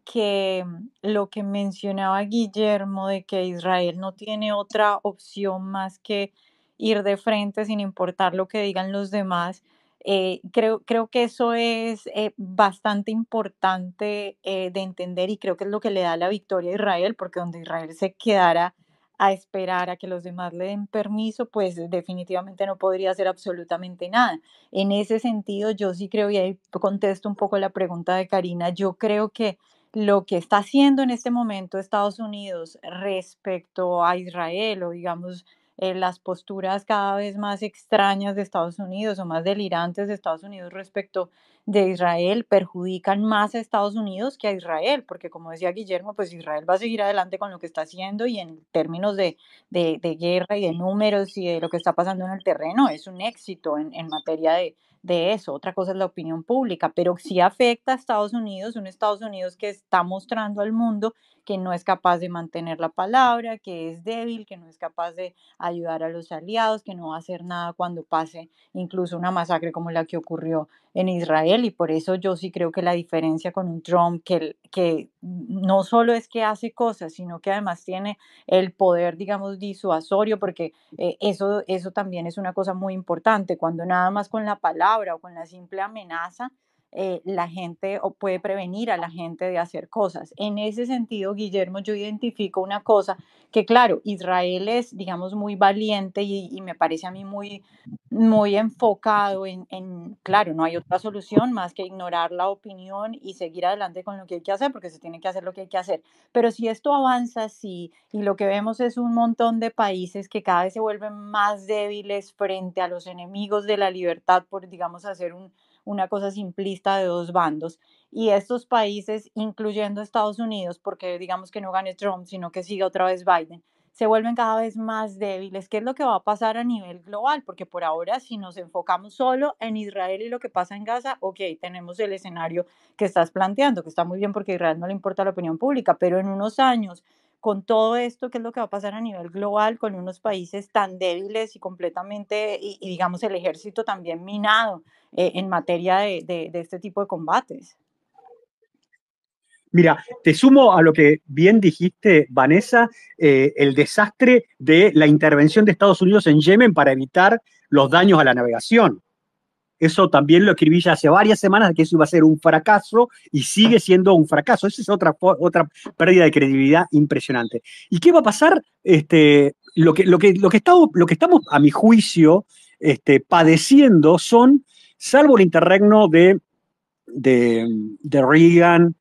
que mm, lo que mencionaba Guillermo de que Israel no tiene otra opción más que ir de frente sin importar lo que digan los demás, eh, creo, que eso es bastante importante de entender y creo que es lo que le da la victoria a Israel, porque donde Israel se quedara a esperar a que los demás le den permiso, pues eh, definitivamente no podría hacer absolutamente nada. En ese sentido, yo sí creo, y ahí contesto un poco la pregunta de Karina, yo creo que lo que está haciendo en este momento Estados Unidos respecto a Israel o digamos eh, las posturas cada vez más extrañas de Estados Unidos o más delirantes de Estados Unidos respecto de Israel perjudican más a Estados Unidos que a Israel, porque como decía Guillermo, pues Israel va a seguir adelante con lo que está haciendo y en términos de, de, de guerra y de números y de lo que está pasando en el terreno, es un éxito en, en materia de, de eso, otra cosa es la opinión pública, pero sí afecta a Estados Unidos, un Estados Unidos que está mostrando al mundo que no es capaz de mantener la palabra, que es débil, que no es capaz de ayudar a los aliados, que no va a hacer nada cuando pase incluso una masacre como la que ocurrió en Israel y por eso yo sí creo que la diferencia con un Trump que, que no solo es que hace cosas, sino que además tiene el poder, digamos, disuasorio, porque eh, eso, eso también es una cosa muy importante, cuando nada más con la palabra o con la simple amenaza eh, la gente o puede prevenir a la gente de hacer cosas. En ese sentido, Guillermo, yo identifico una cosa que, claro, Israel es, digamos, muy valiente y, me parece a mí muy, muy enfocado en, en, claro, no hay otra solución más que ignorar la opinión y seguir adelante con lo que hay que hacer, porque se tiene que hacer lo que hay que hacer. Pero si esto avanza así y lo que vemos es un montón de países que cada vez se vuelven más débiles frente a los enemigos de la libertad por, digamos, hacer un una cosa simplista de dos bandos. Y estos países, incluyendo Estados Unidos, porque digamos que no gane Trump, sino que siga otra vez Biden, se vuelven cada vez más débiles. ¿Qué es lo que va a pasar a nivel global? Porque por ahora, si nos enfocamos solo en Israel y lo que pasa en Gaza, ok, tenemos el escenario que estás planteando, que está muy bien porque a Israel no le importa la opinión pública, pero en unos años con todo esto, qué es lo que va a pasar a nivel global con unos países tan débiles y completamente, y, digamos, el ejército también minado eh, en materia de, este tipo de combates.
Mira, te sumo a lo que bien dijiste, Vanessa, eh, el desastre de la intervención de Estados Unidos en Yemen para evitar los daños a la navegación. Eso también lo escribí ya hace varias semanas, que eso iba a ser un fracaso y sigue siendo un fracaso. Esa es otra, otra pérdida de credibilidad impresionante. ¿Y qué va a pasar? Este, lo, que, lo, lo, que estamos, a mi juicio, este, padeciendo son, salvo el interregno de, de, Reagan,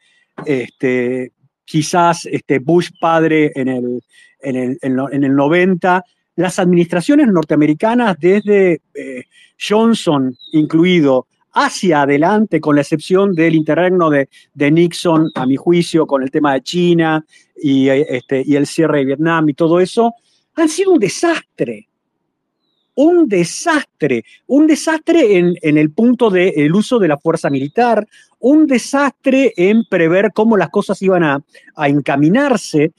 este, quizás Bush padre en el, en el, 90, las administraciones norteamericanas desde eh, Johnson incluido, hacia adelante, con la excepción del interregno de, Nixon, a mi juicio, con el tema de China y, este, y el cierre de Vietnam y todo eso, han sido un desastre. Un desastre. Un desastre en, el punto del uso de la fuerza militar, un desastre en prever cómo las cosas iban a, encaminarse.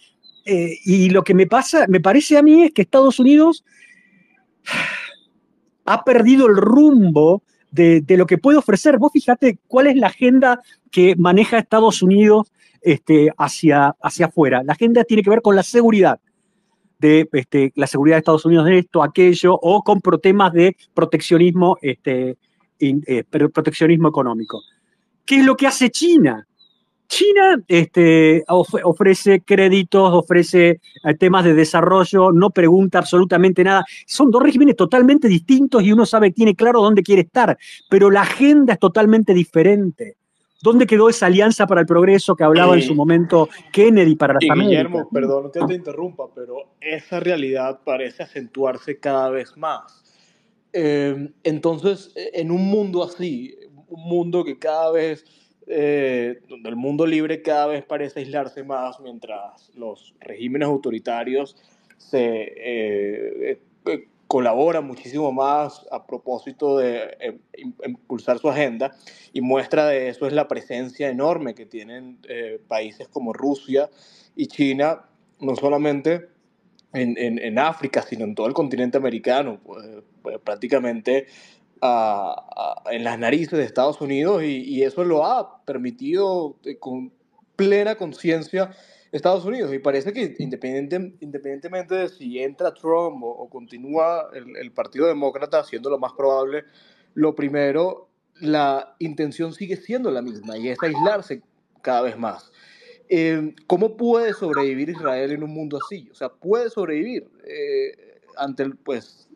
Eh, y lo que me pasa, me parece a mí es que Estados Unidos ha perdido el rumbo de, lo que puede ofrecer. Vos fíjate cuál es la agenda que maneja Estados Unidos este, hacia, hacia afuera. La agenda tiene que ver con la seguridad, de este, la seguridad de Estados Unidos de esto, aquello, o con temas de proteccionismo, este, eh, proteccionismo económico. ¿Qué es lo que hace China? China este, ofrece créditos, ofrece eh, temas de desarrollo, no pregunta absolutamente nada. Son dos regímenes totalmente distintos y uno sabe, tiene claro dónde quiere estar, pero la agenda es totalmente diferente. ¿Dónde quedó esa alianza para el progreso que hablaba en su momento Kennedy para la familia? Guillermo, perdón que te
interrumpa, pero esa realidad parece acentuarse cada vez más. Eh, entonces, en un mundo así, un mundo que cada vez eh, donde el mundo libre cada vez parece aislarse más mientras los regímenes autoritarios se eh, eh, colaboran muchísimo más a propósito de impulsar su agenda y muestra de eso es la presencia enorme que tienen países como Rusia y China, no solamente en, en, África, sino en todo el continente americano, pues, pues prácticamente en las narices de Estados Unidos y, eso lo ha permitido eh, con plena conciencia Estados Unidos. Y parece que independientemente de si entra Trump o, continúa el, Partido Demócrata, siendo lo más probable, lo primero, la intención sigue siendo la misma y es aislarse cada vez más. Eh, ¿Cómo puede sobrevivir Israel en un mundo así? O sea, puede sobrevivir eh, ante el, pues,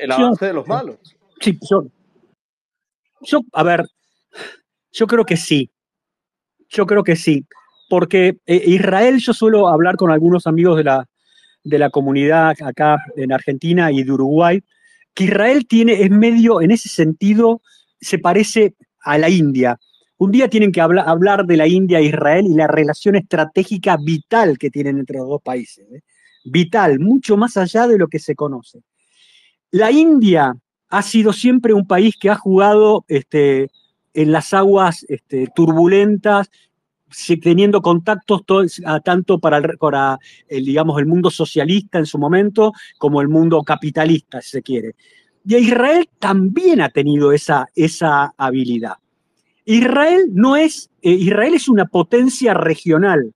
el avance de los malos
yo, yo, a ver, yo creo que sí. Yo creo que sí. Porque eh, Israel, yo suelo hablar con algunos amigos de la, de la comunidad acá en Argentina y de Uruguay, que Israel tiene, es medio, en ese sentido, se parece a la India. Un día tienen que hablar de la India e Israel y la relación estratégica vital que tienen entre los dos países. ¿eh? Vital, mucho más allá de lo que se conoce. La India ha sido siempre un país que ha jugado este, en las aguas este, turbulentas, teniendo contactos tanto para, el, eh, digamos, el mundo socialista en su momento como el mundo capitalista, si se quiere. Y Israel también ha tenido esa, esa habilidad. Israel no es, eh, Israel es una potencia regional,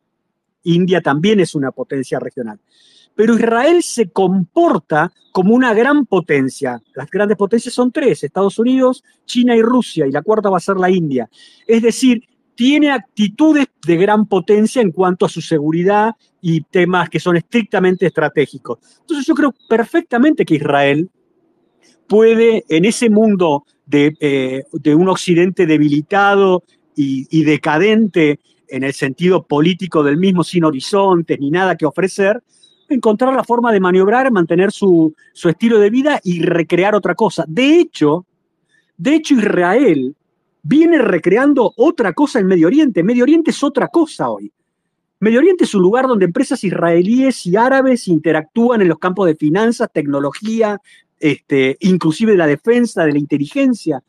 India también es una potencia regional pero Israel se comporta como una gran potencia. Las grandes potencias son tres, Estados Unidos, China y Rusia, y la cuarta va a ser la India. Es decir, tiene actitudes de gran potencia en cuanto a su seguridad y temas que son estrictamente estratégicos. Entonces yo creo perfectamente que Israel puede, en ese mundo de, eh, un occidente debilitado y, y decadente en el sentido político del mismo, sin horizontes ni nada que ofrecer, encontrar la forma de maniobrar, mantener su, estilo de vida y recrear otra cosa. De hecho, de hecho Israel viene recreando otra cosa en Medio Oriente. Medio Oriente es otra cosa hoy. Medio Oriente es un lugar donde empresas israelíes y árabes interactúan en los campos de finanzas, tecnología, este, inclusive de la defensa, de la inteligencia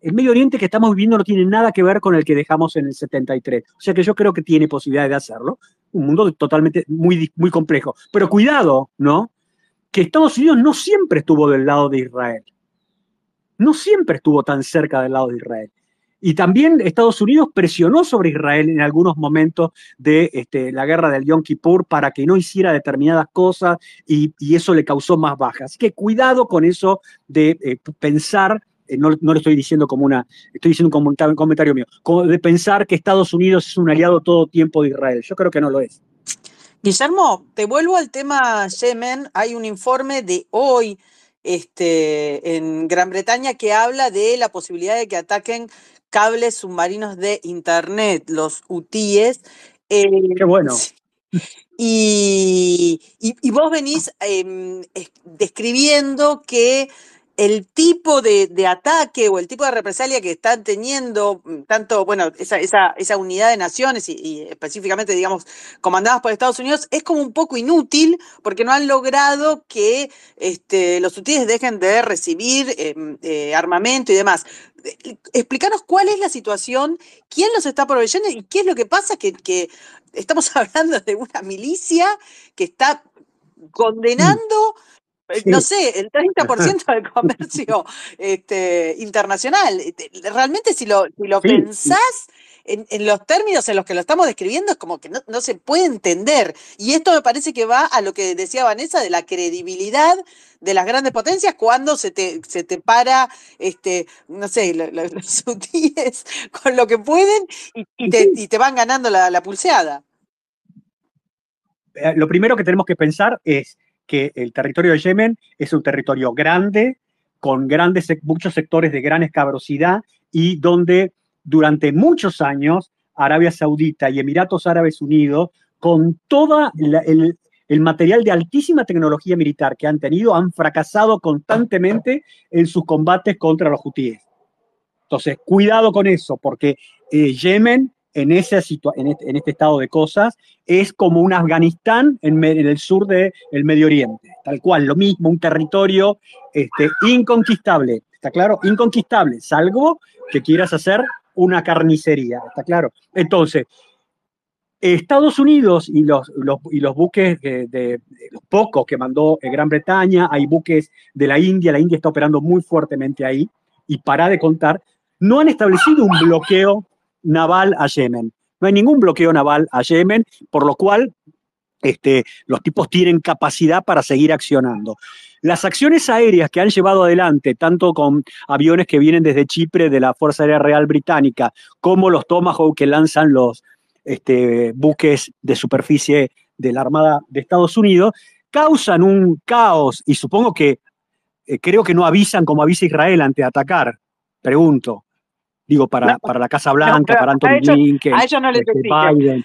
el Medio Oriente que estamos viviendo no tiene nada que ver con el que dejamos en el 73. O sea que yo creo que tiene posibilidad de hacerlo. Un mundo totalmente muy, muy complejo. Pero cuidado, ¿no? Que Estados Unidos no siempre estuvo del lado de Israel. No siempre estuvo tan cerca del lado de Israel. Y también Estados Unidos presionó sobre Israel en algunos momentos de este, la guerra del Yom Kippur para que no hiciera determinadas cosas y, eso le causó más bajas. Así que cuidado con eso de eh, pensar eh, no, no, lo estoy diciendo como una, estoy diciendo un comentario, mío, de pensar que Estados Unidos es un aliado todo tiempo de Israel. Yo creo que no lo es.
Guillermo, te vuelvo al tema Yemen. Hay un informe de hoy este, en Gran Bretaña que habla de la posibilidad de que ataquen cables submarinos de Internet, los UTIs eh, Qué bueno. Y, vos venís em, describiendo que el tipo de, ataque o el tipo de represalia que están teniendo mm, tanto, bueno, esa, unidad de naciones y, específicamente, digamos, comandadas por Estados Unidos, es como un poco inútil porque no han logrado que este, los sutiles dejen de recibir em, eh, armamento y demás. Eh, explícanos cuál es la situación, quién los está proveyendo y qué es lo que pasa, que, estamos hablando de una milicia que está mm. condenando... Eh, no sé, el 30% del comercio este, internacional. Este, realmente si lo, pensás... En, los términos en los que lo estamos describiendo es como que no, se puede entender. Y esto me parece que va a lo que decía Vanessa de la credibilidad de las grandes potencias cuando se te, para, este, no sé, los, sutiles con lo que pueden y te, van ganando la, pulseada.
Eh, lo primero que tenemos que pensar es que el territorio de Yemen es un territorio grande, con grandes, muchos sectores de gran escabrosidad y donde durante muchos años Arabia Saudita y Emiratos Árabes Unidos, con todo el, material de altísima tecnología militar que han tenido, han fracasado constantemente en sus combates contra los hutíes. Entonces, cuidado con eso, porque eh, Yemen en, este, en, este, estado de cosas es como un Afganistán en, el sur del Medio Oriente, tal cual, lo mismo, un territorio este, inconquistable, ¿está claro? Inconquistable, salvo que quieras hacer una carnicería, ¿está claro? Entonces, Estados Unidos y los, los, buques de, los pocos que mandó eh, Gran Bretaña, hay buques de la India, la India está operando muy fuertemente ahí, y para de contar, no han establecido un bloqueo naval a Yemen. No hay ningún bloqueo naval a Yemen, por lo cual este, los tipos tienen capacidad para seguir accionando. Las acciones aéreas que han llevado adelante, tanto con aviones que vienen desde Chipre de la Fuerza Aérea Real Británica, como los Tomahawk que lanzan los este, buques de superficie de la Armada de Estados Unidos, causan un caos y supongo que eh, creo que no avisan como avisa Israel ante atacar, pregunto. Digo, para, para la Casa Blanca, para Anthony Blinken, a ellos no les este, Biden.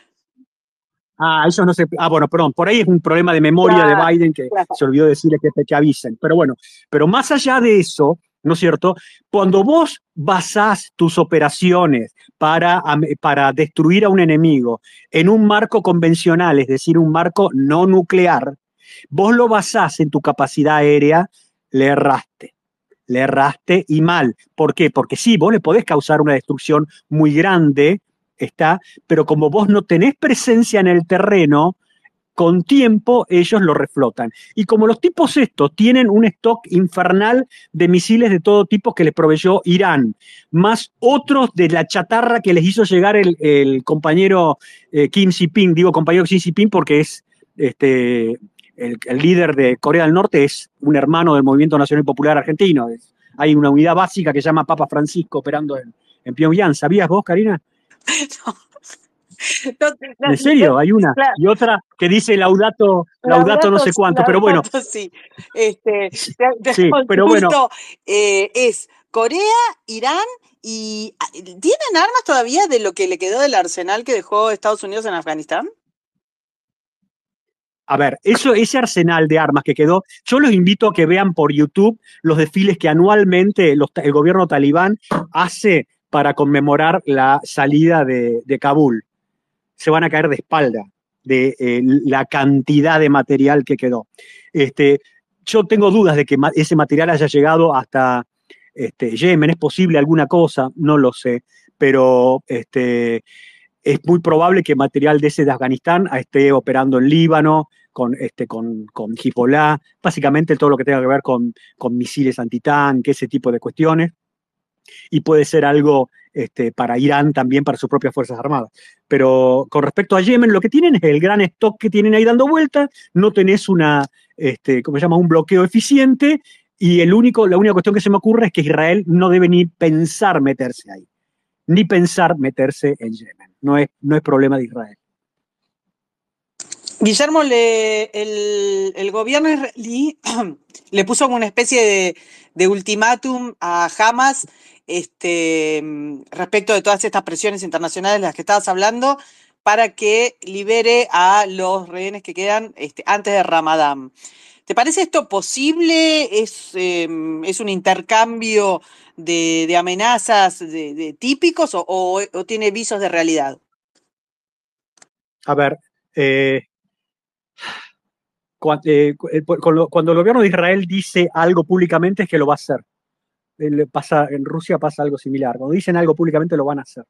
Ah, eso no se. Ah, bueno, perdón, por ahí es un problema de memoria de Biden que se olvidó decirle que, que avisen. Pero bueno, pero más allá de eso, ¿no es cierto? Cuando vos basás tus operaciones para, para destruir a un enemigo en un marco convencional, es decir, un marco no nuclear, vos lo basás en tu capacidad aérea, le erraste le erraste y mal. ¿Por qué? Porque sí, vos le podés causar una destrucción muy grande, está, pero como vos no tenés presencia en el terreno, con tiempo ellos lo reflotan. Y como los tipos estos tienen un stock infernal de misiles de todo tipo que les proveyó Irán, más otros de la chatarra que les hizo llegar el, compañero eh, Kim si ping digo compañero Kim si porque es este, el, líder de Corea del Norte es un hermano del Movimiento Nacional Popular Argentino. hay una unidad básica que se llama Papa Francisco operando en, Pyongyang. ¿Sabías vos, Karina? No. en serio, hay una y otra que dice laudato, laudato, no sé cuánto, pero bueno.
Sí, este, pero bueno. Eh, es Corea, Irán y ah, ¿tienen armas todavía de lo que le quedó del arsenal que dejó Estados Unidos en Afganistán?
A ver, eso, ese arsenal de armas que quedó, yo los invito a que vean por YouTube los desfiles que anualmente el gobierno talibán hace para conmemorar la salida de, Kabul. Se van a caer de espalda de eh, la cantidad de material que quedó. Este, yo tengo dudas de que ese material haya llegado hasta este, Yemen. ¿Es posible alguna cosa? No lo sé. Pero este, es muy probable que material de ese de Afganistán esté operando en Líbano, con, este, con, con básicamente todo lo que tenga que ver con, con misiles antitanque, ese tipo de cuestiones. Y puede ser algo este, para Irán también, para sus propias Fuerzas Armadas. Pero con respecto a Yemen, lo que tienen es el gran stock que tienen ahí dando vueltas, no tenés una, este, ¿cómo se llama?, un bloqueo eficiente y el único, la única cuestión que se me ocurre es que Israel no debe ni pensar meterse ahí ni pensar meterse en Yemen. No es, no es problema de Israel.
Guillermo, el, gobierno israelí le puso una especie de, ultimátum a Hamas este, respecto de todas estas presiones internacionales de las que estabas hablando para que libere a los rehenes que quedan este, antes de Ramadán. ¿Te parece esto posible? ¿Es, em, es un intercambio de, amenazas de, típicos o, tiene visos de realidad?
A ver, eh, eh, eh, cuando, el gobierno de Israel dice algo públicamente es que lo va a hacer. Pasa, en Rusia pasa algo similar. Cuando dicen algo públicamente lo van a hacer.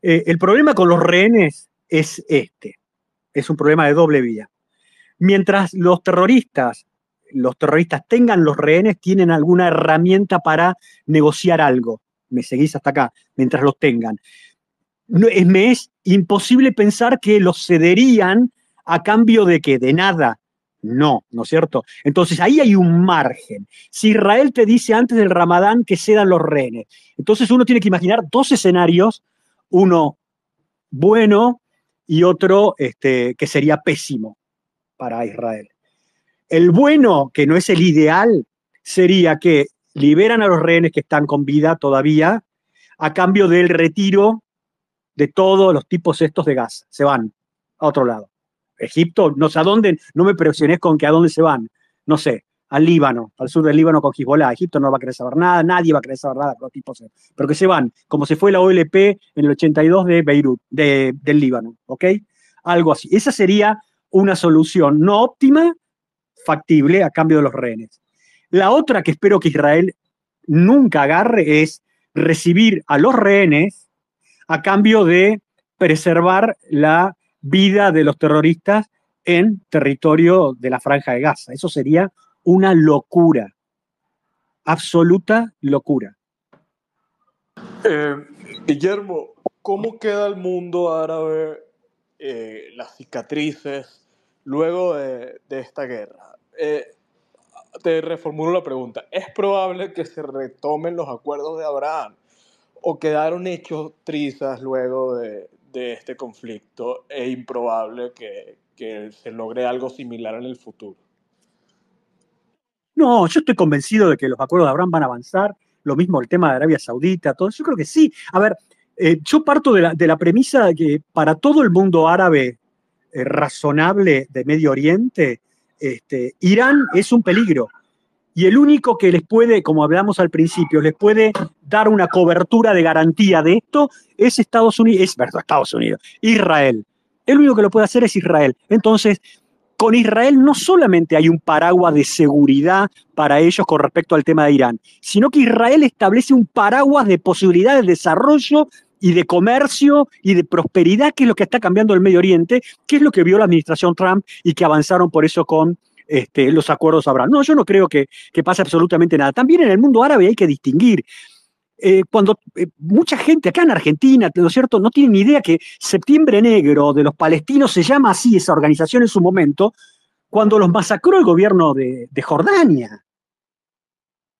el problema con los rehenes es este. Es un problema de doble vía. Mientras los terroristas, los terroristas tengan los rehenes, tienen alguna herramienta para negociar algo. Me seguís hasta acá, mientras los tengan. No, es, me es imposible pensar que los cederían a cambio de que de nada. No, ¿no es cierto? Entonces ahí hay un margen. Si Israel te dice antes del Ramadán que cedan los rehenes, entonces uno tiene que imaginar dos escenarios, uno bueno y otro este, que sería pésimo para Israel. El bueno, que no es el ideal, sería que liberan a los rehenes que están con vida todavía a cambio del retiro de todos los tipos estos de gas. Se van a otro lado. Egipto, no sé a dónde, no me presiones con que a dónde se van. No sé, al Líbano, al sur del Líbano con Hezbollah. Egipto no va a querer saber nada, nadie va a querer saber nada los tipos. Pero que se van, como se fue la OLP en el 82 de Beirut, del Líbano, ¿ok? Algo así. Esa sería una solución no óptima, factible a cambio de los rehenes. La otra que espero que Israel nunca agarre es recibir a los rehenes a cambio de preservar la vida de los terroristas en territorio de la franja de Gaza. Eso sería una locura, absoluta locura.
Eh, Guillermo, ¿cómo queda el mundo árabe eh, las cicatrices luego de, esta guerra. Eh, te reformulo la pregunta. ¿Es probable que se retomen los acuerdos de Abraham o quedaron hechos trizas luego de, este conflicto e improbable que, se logre algo similar en el futuro?
No, yo estoy convencido de que los acuerdos de Abraham van a avanzar. Lo mismo el tema de Arabia Saudita, todo. Yo creo que sí. A ver, eh, yo parto de la, de premisa que para todo el mundo árabe eh, razonable de Medio Oriente, este, Irán es un peligro. Y el único que les puede, como hablamos al principio, les puede dar una cobertura de garantía de esto es Estados Unidos, es verdad, Estados Unidos, Israel. El único que lo puede hacer es Israel. Entonces, con Israel no solamente hay un paraguas de seguridad para ellos con respecto al tema de Irán, sino que Israel establece un paraguas de posibilidades de desarrollo y de comercio y de prosperidad, que es lo que está cambiando el Medio Oriente, que es lo que vio la administración Trump y que avanzaron por eso con este, los acuerdos Abraham. No, yo no creo que, que pase absolutamente nada. También en el mundo árabe hay que distinguir. Eh, cuando eh, mucha gente acá en Argentina, ¿no es cierto?, no tiene ni idea que Septiembre Negro de los palestinos se llama así esa organización en su momento, cuando los masacró el gobierno de Jordania.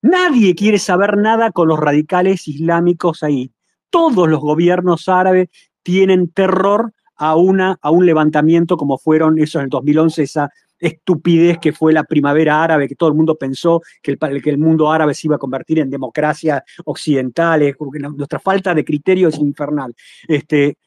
Nadie quiere saber nada con los radicales islámicos ahí todos los gobiernos árabes tienen terror a, una, a un levantamiento como fueron esos en el 2011, esa estupidez que fue la primavera árabe, que todo el mundo pensó que el, que el mundo árabe se iba a convertir en democracia occidental, nuestra falta de criterio es infernal. Este,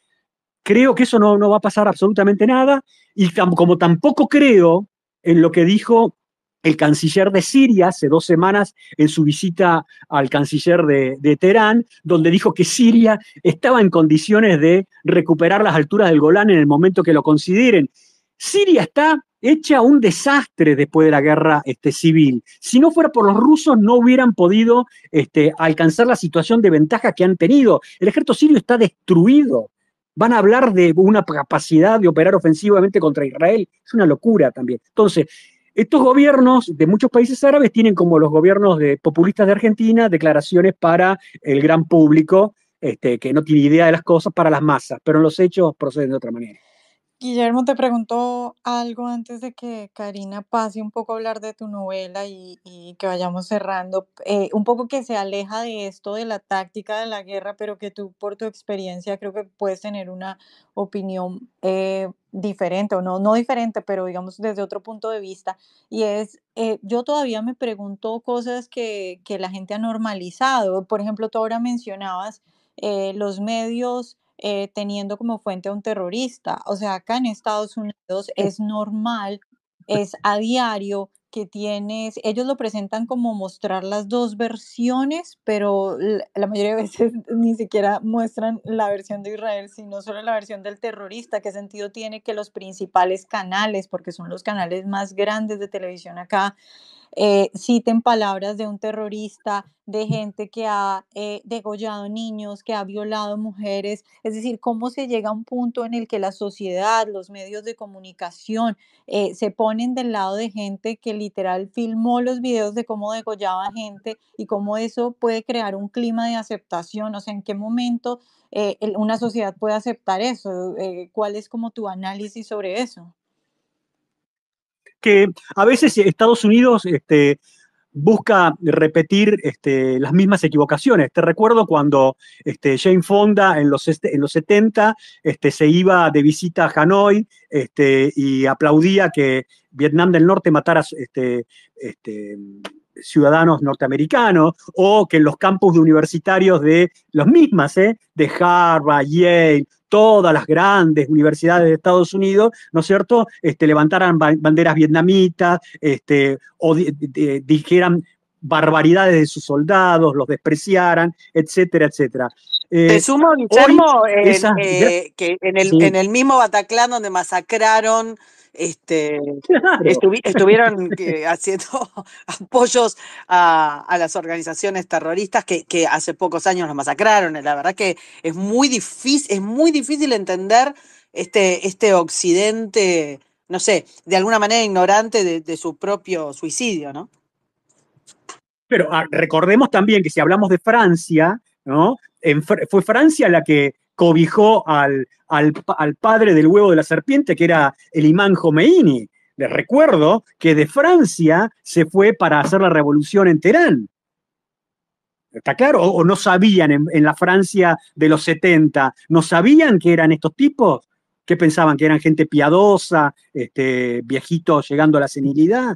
creo que eso no, va a pasar absolutamente nada, y como tampoco creo en lo que dijo el canciller de Siria hace dos semanas en su visita al canciller de, Teherán, donde dijo que Siria estaba en condiciones de recuperar las alturas del Golán en el momento que lo consideren. Siria está hecha un desastre después de la guerra este, civil. Si no fuera por los rusos, no hubieran podido este, alcanzar la situación de ventaja que han tenido. El ejército sirio está destruido. Van a hablar de una capacidad de operar ofensivamente contra Israel. Es una locura también. Entonces, estos gobiernos de muchos países árabes tienen como los gobiernos de populistas de Argentina declaraciones para el gran público, este, que no tiene idea de las cosas, para las masas, pero en los hechos proceden de otra manera.
Guillermo te preguntó algo antes de que Karina pase un poco a hablar de tu novela y, que vayamos cerrando, eh, un poco que se aleja de esto, de la táctica de la guerra, pero que tú por tu experiencia creo que puedes tener una opinión eh, diferente, o no, no diferente, pero digamos desde otro punto de vista, y es, eh, yo todavía me pregunto cosas que, que, la gente ha normalizado, por ejemplo, tú ahora mencionabas los medios eh, teniendo como fuente a un terrorista. O sea, acá en Estados Unidos es normal, pues es a diario que tienes, ellos lo presentan como mostrar las dos versiones, pero la mayoría de veces ni siquiera muestran la versión de Israel, sino solo la versión del terrorista. ¿Qué sentido tiene que los principales canales, porque son los canales más grandes de televisión acá, eh, citen palabras de un terrorista, de gente que ha eh, degollado niños, que ha violado mujeres, es decir, cómo se llega a un punto en el que la sociedad, los medios de comunicación eh, se ponen del lado de gente que literal filmó los videos de cómo degollaba gente y cómo eso puede crear un clima de aceptación, o sea, en qué momento una sociedad puede aceptar eso, cuál es como tu análisis sobre eso
que a veces Estados Unidos este, busca repetir este, las mismas equivocaciones. Te recuerdo cuando este, Jane Fonda en los, este, en los 70 este, se iba de visita a Hanoi este, y aplaudía que Vietnam del Norte matara este, ciudadanos norteamericanos o que en los campus de universitarios de los mismas, ¿eh? de Harvard, Yale, todas las grandes universidades de Estados Unidos, ¿no es cierto?, este, levantaran banderas vietnamitas este, o dijeran barbaridades de sus soldados, los despreciaran, etcétera, etcétera. Eh, Te sumo, Guillermo, eh,
que en el, en el mismo Bataclan donde masacraron este, estuvieron haciendo apoyos a, las organizaciones terroristas que, hace pocos años los masacraron. La verdad que es muy difícil, es muy difícil entender este, este occidente, no sé, de alguna manera ignorante de, su propio suicidio, ¿no?
Pero ah, recordemos también que si hablamos de Francia, ¿no? fue Francia la que cobijó al, al, padre del huevo de la serpiente, que era el imán Jomeini. Les recuerdo que de Francia se fue para hacer la revolución en Teherán. ¿Está claro? O, no sabían en, la Francia de los 70, no sabían que eran estos tipos, que pensaban que eran gente piadosa, este, viejitos llegando a la senilidad.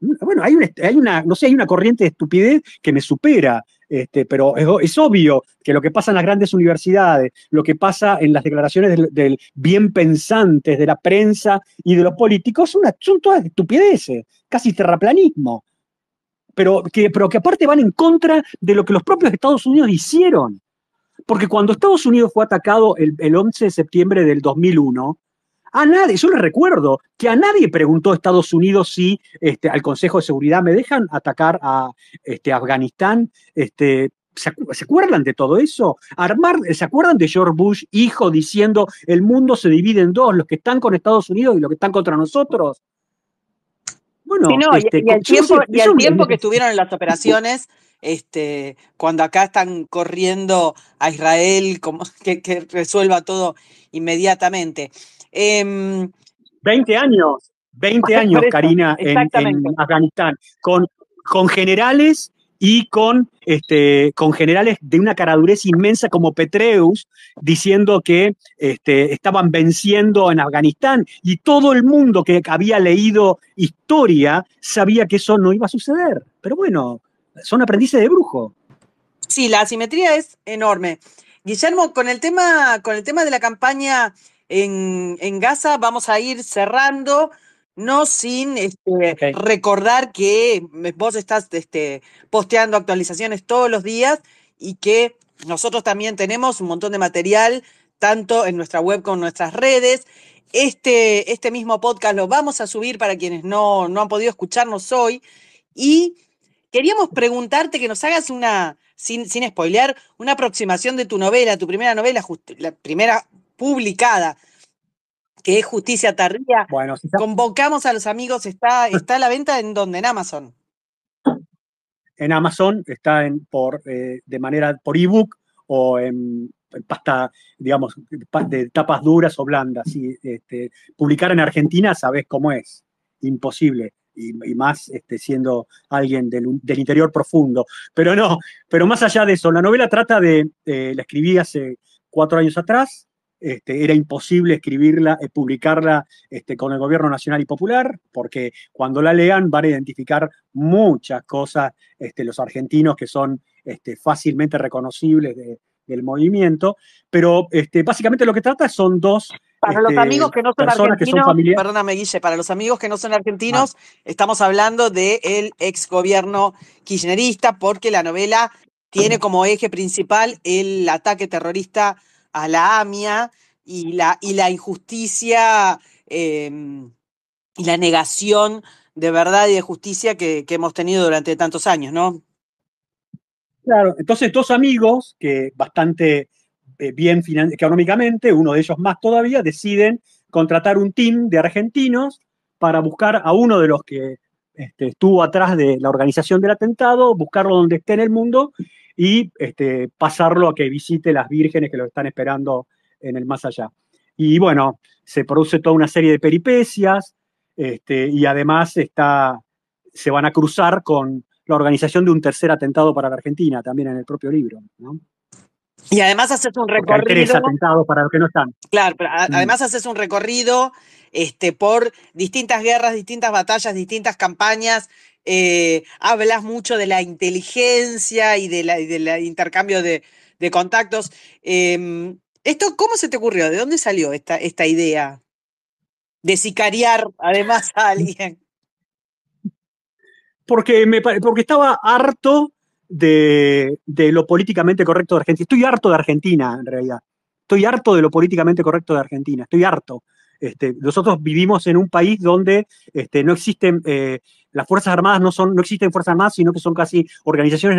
Bueno, hay hay una, no sé, hay una corriente de estupidez que me supera. Este, pero es, obvio que lo que pasa en las grandes universidades, lo que pasa en las declaraciones del, bien pensantes, de la prensa y de los políticos, son, todas estupideces, casi terraplanismo. Pero que, aparte van en contra de lo que los propios Estados Unidos hicieron. Porque cuando Estados Unidos fue atacado el 11 de septiembre del 2001, a nadie, yo les recuerdo que a nadie preguntó a Estados Unidos si este, al Consejo de Seguridad me dejan atacar a este, Afganistán. Este, ¿se, acuerdan de todo eso? Armar, ¿Se acuerdan de George Bush, hijo, diciendo el mundo se divide en dos, los que están con Estados Unidos y los que están contra nosotros?
Bueno, y, el este,
tiempo, que estuvieron
en las operaciones, este, cuando acá están corriendo a Israel, como que, resuelva todo inmediatamente. Eh,
em, 20 años, 20 años, Karina, en, Afganistán, con, con generales y con, este, con generales de una caradurez inmensa como Petreus, diciendo que este, estaban venciendo en Afganistán y todo el mundo que había leído historia sabía que eso no iba a suceder. Pero bueno, son aprendices de brujo.
Sí, la asimetría es enorme. Guillermo, con el tema, con el tema de la campaña en, en Gaza, vamos a ir cerrando no sin este, recordar que vos estás este, posteando actualizaciones todos los días y que nosotros también tenemos un montón de material, tanto en nuestra web como en nuestras redes. Este, este mismo podcast lo vamos a subir para quienes no, han podido escucharnos hoy. Y queríamos preguntarte que nos hagas una, sin, sin spoilear, una aproximación de tu novela, tu primera novela, la primera publicada, que es Justicia Tardía. Bueno, convocamos a los amigos, está, está a la venta en donde, en Amazon.
En Amazon está en, por, eh, de manera por ebook o en, pasta, digamos, de tapas duras o blandas. Este, publicar en Argentina, sabes cómo es, imposible. Y, más este, siendo alguien del, interior profundo. Pero no, pero más allá de eso, la novela trata de, eh, la escribí hace cuatro años atrás, este, era imposible escribirla, eh, publicarla este, con el gobierno nacional y popular, porque cuando la lean van a identificar muchas cosas este, los argentinos que son fácilmente reconocibles del movimiento, pero básicamente lo que trata son dos... Para los amigos que
no
son argentinos, perdóname para los amigos que no son argentinos, ah. estamos hablando del de ex gobierno kirchnerista, porque la novela tiene como eje principal el ataque terrorista a la AMIA y la, y la injusticia em, y la negación de verdad y de justicia que, hemos
tenido durante tantos años, ¿no? Claro, entonces dos amigos que bastante eh, bien económicamente, uno de ellos más todavía, deciden contratar un team de argentinos para buscar a uno de los que este, estuvo atrás de la organización del atentado, buscarlo donde esté en el mundo y este, pasarlo a que visite las vírgenes que lo están esperando en el más allá. Y bueno, se produce toda una serie de peripecias este, y además está, se van a cruzar con la organización de un tercer atentado para la Argentina, también en el propio libro. Y
además haces un recorrido. atentados
para los que no están.
Claro, mm. además haces un recorrido este, por distintas guerras, distintas batallas, distintas campañas, eh, hablas mucho de la inteligencia y del de la intercambio de, contactos. Em, ¿Esto cómo se te ocurrió? ¿De dónde salió esta, esta idea de sicariar además a alguien?
Porque, me, porque estaba harto de, lo políticamente correcto de Argentina. Estoy harto de Argentina, en realidad. Estoy harto de lo políticamente correcto de Argentina. Estoy harto. Este, nosotros vivimos en un país donde este, no existen eh, las Fuerzas Armadas no son, no existen Fuerzas Armadas, sino que son casi organizaciones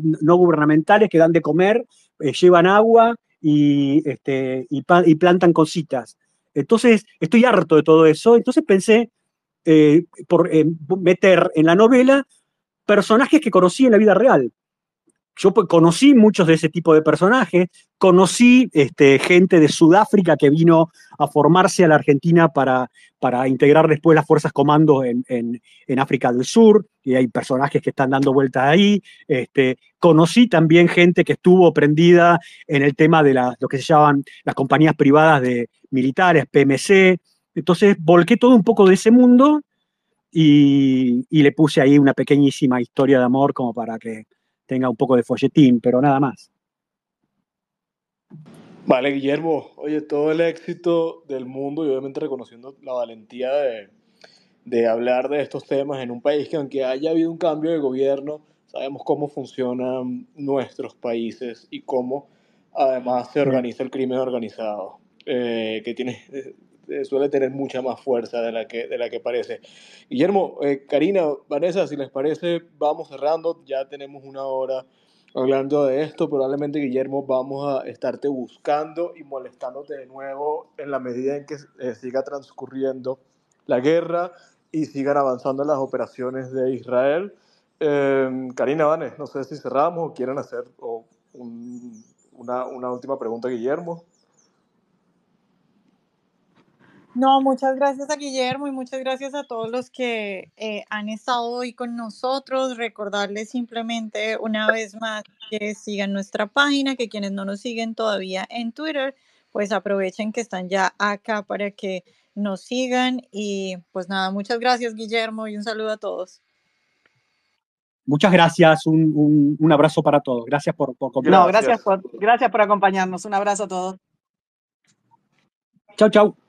no gubernamentales que dan de comer, eh, llevan agua y, este, y, plantan cositas. Entonces, estoy harto de todo eso. Entonces pensé eh, por meter en la novela personajes que conocí en la vida real yo pues, conocí muchos de ese tipo de personajes, conocí este, gente de Sudáfrica que vino a formarse a la Argentina para, para integrar después las fuerzas comandos en, África del Sur, y hay personajes que están dando vueltas ahí. Este, conocí también gente que estuvo prendida en el tema de lo que se llaman las compañías privadas de militares, PMC. Entonces volqué todo un poco de ese mundo y, y le puse ahí una pequeñísima historia de amor como para que tenga un poco de folletín, pero nada más.
Vale, Guillermo, oye, todo el éxito del mundo y obviamente reconociendo la valentía de, de hablar de estos temas en un país que aunque haya habido un cambio de gobierno, sabemos cómo funcionan nuestros países y cómo además se organiza el crimen organizado, eh, que tiene eh, eh, suele tener mucha más fuerza de la que, de la que parece. Guillermo, eh, Karina, Vanessa, si les parece, vamos cerrando, ya tenemos una hora hablando de esto, probablemente Guillermo vamos a estarte buscando y molestándote de nuevo en la medida en que eh, siga transcurriendo la guerra y sigan avanzando las operaciones de Israel. Em, Karina Vanessa, no sé si cerramos o quieren hacer una última pregunta, Guillermo.
No, muchas gracias a Guillermo y muchas gracias a todos los que eh, han estado hoy con nosotros. Recordarles simplemente una vez más que sigan nuestra página, que quienes no nos siguen todavía en Twitter, pues aprovechen que están ya acá para que nos sigan. Y pues nada, muchas gracias Guillermo y un saludo a todos.
Muchas gracias, un, abrazo para todos. Gracias por, por No, gracias
por,
gracias por acompañarnos. Un abrazo a todos.
Chau, chau.